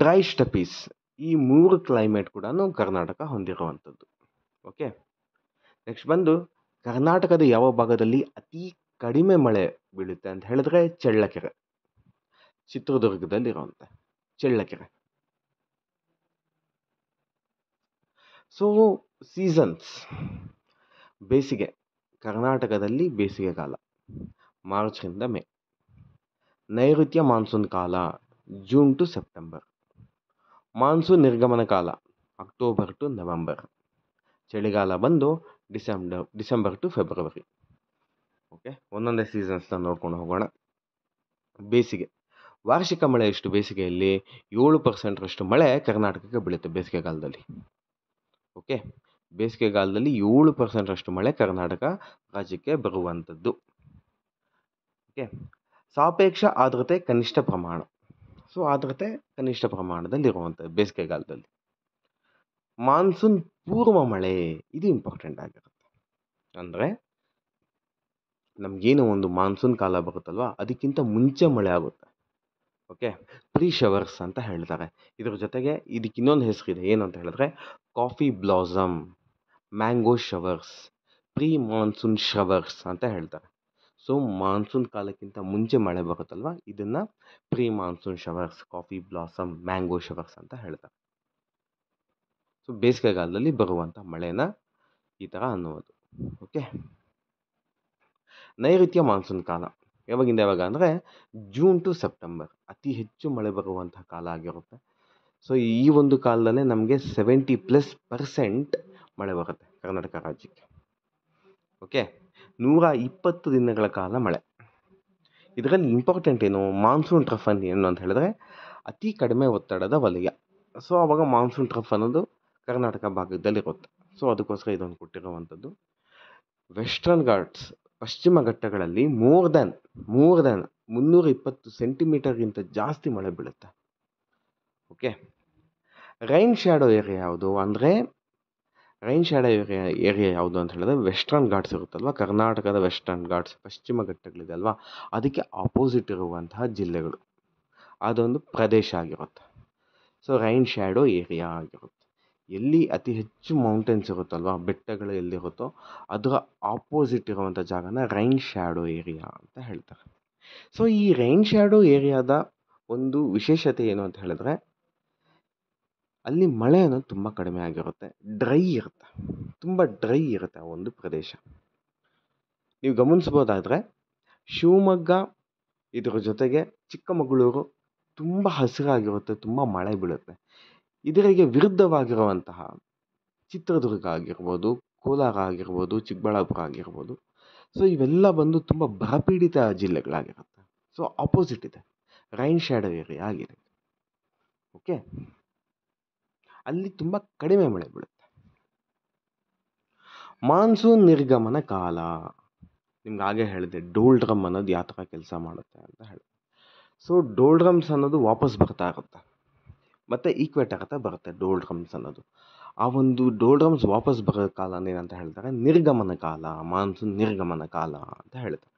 ಡ್ರೈ ಸ್ಟಪೀಸ್ ಈ ಮೂರು ಕ್ಲೈಮೇಟ್ ಕೂಡ ಕರ್ನಾಟಕ ಹೊಂದಿರುವಂಥದ್ದು ಓಕೆ ನೆಕ್ಸ್ಟ್ ಬಂದು ಕರ್ನಾಟಕದ ಯಾವ ಭಾಗದಲ್ಲಿ ಅತಿ ಕಡಿಮೆ ಮಳೆ ಬೀಳುತ್ತೆ ಅಂತ ಹೇಳಿದ್ರೆ ಚಳ್ಳಕೆರೆ ಚಿತ್ರದುರ್ಗದಲ್ಲಿರುವಂಥ ಚಳ್ಳಕೆರೆ ಸೊ ಸೀಸನ್ಸ್ ಬೇಸಿಗೆ ಕರ್ನಾಟಕದಲ್ಲಿ ಬೇಸಿಗೆಕಾಲ ಮಾರ್ಚ್ನಿಂದ ಮೇ ನೈಋತ್ಯ ಮಾನ್ಸೂನ್ ಕಾಲ ಜೂನ್ ಟು ಸೆಪ್ಟೆಂಬರ್ ಮಾನ್ಸೂನ್ ನಿರ್ಗಮನ ಕಾಲ ಅಕ್ಟೋಬರ್ ಟು ನವೆಂಬರ್ ಚಳಿಗಾಲ ಬಂದು December December to February okay ಒಂದೊಂದೇ ಸೀಸನ್ಸ್ನ ನೋಡ್ಕೊಂಡು ಹೋಗೋಣ ಬೇಸಿಗೆ ವಾರ್ಷಿಕ ಮಳೆ ಎಷ್ಟು ಬೇಸಿಗೆಯಲ್ಲಿ ಏಳು ಪರ್ಸೆಂಟ್ರಷ್ಟು ಮಳೆ ಕರ್ನಾಟಕಕ್ಕೆ ಬೀಳುತ್ತೆ ಬೇಸಿಗೆಗಾಲದಲ್ಲಿ ಓಕೆ ಬೇಸಿಗೆಗಾಲದಲ್ಲಿ ಏಳು ಪರ್ಸೆಂಟ್ರಷ್ಟು ಮಳೆ ಕರ್ನಾಟಕ ರಾಜ್ಯಕ್ಕೆ ಬರುವಂಥದ್ದು ಓಕೆ ಸಾಪೇಕ್ಷ ಆದ್ರತೆ ಕನಿಷ್ಠ ಪ್ರಮಾಣ ಸೊ ಆದ್ರತೆ ಕನಿಷ್ಠ ಪ್ರಮಾಣದಲ್ಲಿ ಪ್ರಮಾಣದಲ್ಲಿರುವಂಥದ್ದು ಬೇಸಿಗೆಗಾಲದಲ್ಲಿ ಮಾನ್ಸೂನ್ ಪೂರ್ವ ಮಳೆ ಇದು ಇಂಪಾರ್ಟೆಂಟ್ ಆಗಿರುತ್ತೆ ಅಂದರೆ ನಮಗೇನು ಒಂದು ಮಾನ್ಸೂನ್ ಕಾಲ ಬರುತ್ತಲ್ವಾ ಅದಕ್ಕಿಂತ ಮುಂಚೆ ಮಳೆ ಆಗುತ್ತೆ ಓಕೆ ಪ್ರೀ ಶವರ್ಸ್ ಅಂತ ಹೇಳ್ತಾರೆ ಇದ್ರ ಜೊತೆಗೆ ಇದಕ್ಕೆ ಇನ್ನೊಂದು ಇದೆ ಏನು ಅಂತ ಹೇಳಿದ್ರೆ coffee blossom mango showers pre monsoon showers ಅಂತ ಹೇಳ್ತಾರೆ ಸೊ ಮಾನ್ಸೂನ್ ಕಾಲಕ್ಕಿಂತ ಮುಂಚೆ ಮಳೆ ಬರುತ್ತಲ್ವ ಇದನ್ನು pre monsoon showers coffee blossom mango showers ಅಂತ ಹೇಳ್ತಾರೆ ಸೊ ಬೇಸಿಗೆಗಾಲದಲ್ಲಿ ಬರುವಂಥ ಮಳೆನ ಈ ಥರ ಅನ್ನುವುದು ಓಕೆ ನೈಋತ್ಯ ಮಾನ್ಸೂನ್ ಕಾಲ ಯಾವಾಗಿಂದ ಯಾವಾಗ ಅಂದರೆ ಜೂನ್ ಟು ಸೆಪ್ಟೆಂಬರ್ ಅತಿ ಹೆಚ್ಚು ಮಳೆ ಬರುವಂಥ ಕಾಲ ಆಗಿರುತ್ತೆ ಸೊ ಈ ಒಂದು ಕಾಲದಲ್ಲೇ ನಮಗೆ ಸೆವೆಂಟಿ ಪ್ಲಸ್ ಪರ್ಸೆಂಟ್ ಮಳೆ ಬರುತ್ತೆ ಕರ್ನಾಟಕ ರಾಜ್ಯಕ್ಕೆ ಓಕೆ ನೂರ ಇಪ್ಪತ್ತು ದಿನಗಳ ಕಾಲ ಮಳೆ ಇದರಲ್ಲಿ ಇಂಪಾರ್ಟೆಂಟ್ ಏನು ಮಾನ್ಸೂನ್ ಟ್ರಫ್ ಅಂತ ಏನು ಅಂತ ಹೇಳಿದ್ರೆ ಅತಿ ಕಡಿಮೆ ಒತ್ತಡದ ವಲಯ ಸೊ ಆವಾಗ ಮಾನ್ಸೂನ್ ಟ್ರಫ್ ಅನ್ನೋದು ಕರ್ನಾಟಕ ಭಾಗದಲ್ಲಿರುತ್ತೆ ಸೊ ಅದಕ್ಕೋಸ್ಕರ ಇದೊಂದು ಕೊಟ್ಟಿರುವಂಥದ್ದು ವೆಸ್ಟರ್ನ್ ಗಾರ್ಡ್ಸ್ ಪಶ್ಚಿಮ ಘಟ್ಟಗಳಲ್ಲಿ ಮೋರ್ ದನ್ ಮೋರ್ ದನ್ ಮುನ್ನೂರ ಇಪ್ಪತ್ತು ಸೆಂಟಿಮೀಟರ್ಗಿಂತ ಜಾಸ್ತಿ ಮಳೆ ಬೀಳುತ್ತೆ ಓಕೆ ರೈನ್ ಶ್ಯಾಡೋ ಏರಿಯಾ ಯಾವುದು ಅಂದರೆ ರೈನ್ ಶ್ಯಾಡೋ ಏರಿಯಾ ಏರಿಯಾ ಯಾವುದು ಅಂತ ಹೇಳಿದ್ರೆ ವೆಸ್ಟರ್ನ್ ಘಾಟ್ಸ್ ಇರುತ್ತಲ್ವ ಕರ್ನಾಟಕದ ವೆಸ್ಟರ್ನ್ ಘಾಟ್ಸ್ ಪಶ್ಚಿಮ ಘಟ್ಟಗಳಿದೆ ಅಲ್ವಾ ಅದಕ್ಕೆ ಆಪೋಸಿಟ್ ಇರುವಂತಹ ಜಿಲ್ಲೆಗಳು ಅದೊಂದು ಪ್ರದೇಶ ಆಗಿರುತ್ತೆ ಸೊ ರೈನ್ ಶ್ಯಾಡೋ ಏರಿಯಾ ಆಗಿರುತ್ತೆ ಎಲ್ಲಿ ಅತಿ ಹೆಚ್ಚು ಮೌಂಟೇನ್ಸ್ ಇರುತ್ತಲ್ವಾ ಬೆಟ್ಟಗಳು ಎಲ್ಲಿರುತ್ತೋ ಅದರ ಆಪೋಸಿಟ್ ಇರುವಂಥ ಜಾಗನ ರೈನ್ ಶ್ಯಾಡೋ ಏರಿಯಾ ಅಂತ ಹೇಳ್ತಾರೆ ಸೊ ಈ ರೈನ್ ಶ್ಯಾಡೋ ಏರಿಯಾದ ಒಂದು ವಿಶೇಷತೆ ಏನು ಅಂತ ಹೇಳಿದ್ರೆ ಅಲ್ಲಿ ಮಳೆ ಅನ್ನೋದು ತುಂಬ ಕಡಿಮೆ ಆಗಿರುತ್ತೆ ಡ್ರೈ ಇರುತ್ತೆ ತುಂಬ ಡ್ರೈ ಇರುತ್ತೆ ಆ ಒಂದು ಪ್ರದೇಶ ನೀವು ಗಮನಿಸ್ಬೋದಾದರೆ ಶಿವಮೊಗ್ಗ ಇದರ ಜೊತೆಗೆ ಚಿಕ್ಕಮಗಳೂರು ತುಂಬ ಹಸಿರಾಗಿರುತ್ತೆ ತುಂಬ ಮಳೆ ಬೀಳುತ್ತೆ ಇದರಿಗೆ ವಿರುದ್ಧವಾಗಿರುವಂತಹ ಚಿತ್ರದುರ್ಗ ಆಗಿರ್ಬೋದು ಕೋಲಾರ ಆಗಿರ್ಬೋದು ಚಿಕ್ಕಬಳ್ಳಾಪುರ ಆಗಿರ್ಬೋದು ಸೊ ಇವೆಲ್ಲ ಬಂದು ತುಂಬ ಬರಪೀಡಿತ ಜಿಲ್ಲೆಗಳಾಗಿರುತ್ತೆ ಸೊ ಅಪೋಸಿಟ್ ಇದೆ ರೈನ್ ಶ್ಯಾಡೋ ಏರಿಯಾ ಆಗಿದೆ ಓಕೆ ಅಲ್ಲಿ ತುಂಬ ಕಡಿಮೆ ಮಳೆ ಬೀಳುತ್ತೆ ಮಾನ್ಸೂನ್ ನಿರ್ಗಮನ ಕಾಲ ನಿಮ್ಗೆ ಹಾಗೆ ಹೇಳಿದೆ ಡೋಲ್ ಡ್ರಮ್ ಅನ್ನೋದು ಯಾವ ಥರ ಕೆಲಸ ಮಾಡುತ್ತೆ ಅಂತ ಹೇಳಿದೆ ಸೊ ಡೋಲ್ ಡ್ರಮ್ಸ್ ಅನ್ನೋದು ವಾಪಸ್ ಬರ್ತಾ ಇರುತ್ತೆ ಮತ್ತು ಈಕ್ವೇಟ್ ಆಗುತ್ತಾ ಬರುತ್ತೆ ಡೋಲ್ ಡ್ರಮ್ಸ್ ಅನ್ನೋದು ಆ ಒಂದು ಡೋಲ್ಡ್ರಮ್ಸ್ ವಾಪಸ್ ಬರೋ ಕಾಲ ಏನಂತ ಹೇಳ್ತಾರೆ ನಿರ್ಗಮನ ಕಾಲ ಮಾನ್ಸೂನ್ ನಿರ್ಗಮನ ಕಾಲ ಅಂತ ಹೇಳ್ತಾರೆ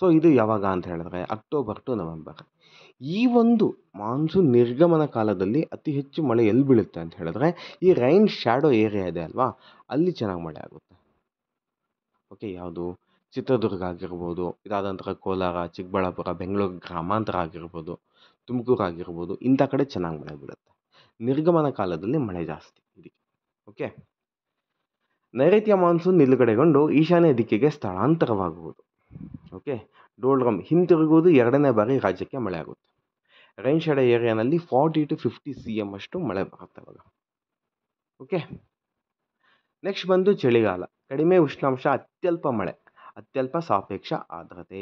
ಸೊ ಇದು ಯಾವಾಗ ಅಂತ ಹೇಳಿದ್ರೆ ಅಕ್ಟೋಬರ್ ಟು ನವೆಂಬರ್ ಈ ಒಂದು ಮಾನ್ಸೂನ್ ನಿರ್ಗಮನ ಕಾಲದಲ್ಲಿ ಅತಿ ಹೆಚ್ಚು ಮಳೆ ಎಲ್ಲಿ ಬೀಳುತ್ತೆ ಅಂತ ಹೇಳಿದ್ರೆ ಈ ರೈನ್ ಶ್ಯಾಡೋ ಏರಿಯಾ ಇದೆ ಅಲ್ವಾ ಅಲ್ಲಿ ಚೆನ್ನಾಗಿ ಮಳೆ ಆಗುತ್ತೆ ಓಕೆ ಯಾವುದು ಚಿತ್ರದುರ್ಗ ಆಗಿರ್ಬೋದು ಇದಾದ ನಂತರ ಕೋಲಾರ ಚಿಕ್ಕಬಳ್ಳಾಪುರ ಬೆಂಗಳೂರು ಗ್ರಾಮಾಂತರ ಆಗಿರ್ಬೋದು ತುಮಕೂರು ಆಗಿರ್ಬೋದು ಇಂಥ ಕಡೆ ಚೆನ್ನಾಗಿ ಮಳೆ ಬೀಳುತ್ತೆ ನಿರ್ಗಮನ ಕಾಲದಲ್ಲಿ ಮಳೆ ಜಾಸ್ತಿ ಇದಕ್ಕೆ ಓಕೆ ನೈಋತ್ಯ ಮಾನ್ಸೂನ್ ನಿಲುಗಡೆಗೊಂಡು ಈಶಾನ್ಯ ದಿಕ್ಕಿಗೆ ಸ್ಥಳಾಂತರವಾಗುವುದು ಓಕೆ ಡೋಲ್ರಮ್ ಹಿಂತಿರುಗುವುದು ಎರಡನೇ ಬಾರಿ ರಾಜ್ಯಕ್ಕೆ ಮಳೆ ಆಗುತ್ತೆ ರೈನ್ ಶೆಡ ಏರಿಯಾನಲ್ಲಿ forty to fifty C M ಅಷ್ಟು ಮಳೆ ಬರುತ್ತೆ ಅವಾಗ ಓಕೆ ನೆಕ್ಸ್ಟ್ ಬಂದು ಚಳಿಗಾಲ ಕಡಿಮೆ ಉಷ್ಣಾಂಶ ಅತ್ಯಲ್ಪ ಮಳೆ ಅತ್ಯಲ್ಪ ಸಾಪೇಕ್ಷ ಆದ್ರತೆ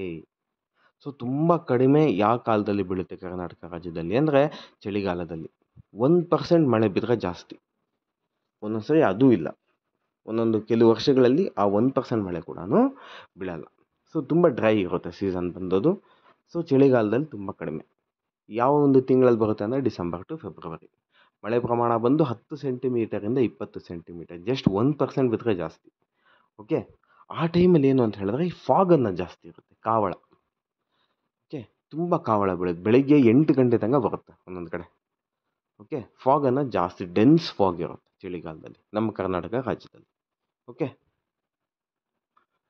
ಸೊ ತುಂಬ ಕಡಿಮೆ ಯಾವ ಕಾಲದಲ್ಲಿ ಬೀಳುತ್ತೆ ಕರ್ನಾಟಕ ರಾಜ್ಯದಲ್ಲಿ ಅಂದರೆ ಚಳಿಗಾಲದಲ್ಲಿ ಒಂದು ಪರ್ಸೆಂಟ್ ಮಳೆ ಬಿದ್ದರೆ ಜಾಸ್ತಿ ಒಂದೊಂದು ಸರಿ ಅದೂ ಇಲ್ಲ ಒಂದೊಂದು ಕೆಲವು ವರ್ಷಗಳಲ್ಲಿ ಆ ಒಂದು ಪರ್ಸೆಂಟ್ ಮಳೆ ಕೂಡ ಬೀಳಲ್ಲ ಸೊ ತುಂಬ ಡ್ರೈ ಇರುತ್ತೆ ಸೀಸನ್ ಬಂದೋದು ಸೊ ಚಳಿಗಾಲದಲ್ಲಿ ತುಂಬ ಕಡಿಮೆ ಯಾವ ಒಂದು ತಿಂಗಳಲ್ಲಿ ಬರುತ್ತೆ ಅಂದರೆ ಡಿಸೆಂಬರ್ ಟು ಫೆಬ್ರವರಿ ಮಳೆ ಪ್ರಮಾಣ ಬಂದು ಹತ್ತು ಸೆಂಟಿಮೀಟರಿಂದ ಇಪ್ಪತ್ತು ಸೆಂಟಿಮೀಟರ್ ಜಸ್ಟ್ ಒಂದು ಪರ್ಸೆಂಟ್ ಬಿದ್ದರೆ ಜಾಸ್ತಿ ಓಕೆ ಆ ಟೈಮಲ್ಲಿ ಏನು ಅಂತ ಹೇಳಿದ್ರೆ ಈ ಫಾಗನ್ನು ಜಾಸ್ತಿ ಇರುತ್ತೆ ಕಾವಳ ಓಕೆ ತುಂಬ ಕಾವಳ ಬೀಳುತ್ತೆ ಬೆಳಗ್ಗೆ ಎಂಟು ಗಂಟೆ ತನಕ ಬರುತ್ತೆ ಒಂದೊಂದು ಕಡೆ ಓಕೆ ಫಾಗನ್ನು ಜಾಸ್ತಿ ಡೆನ್ಸ್ ಫಾಗ್ ಇರುತ್ತೆ ಚಳಿಗಾಲದಲ್ಲಿ ನಮ್ಮ ಕರ್ನಾಟಕ ರಾಜ್ಯದಲ್ಲಿ ಓಕೆ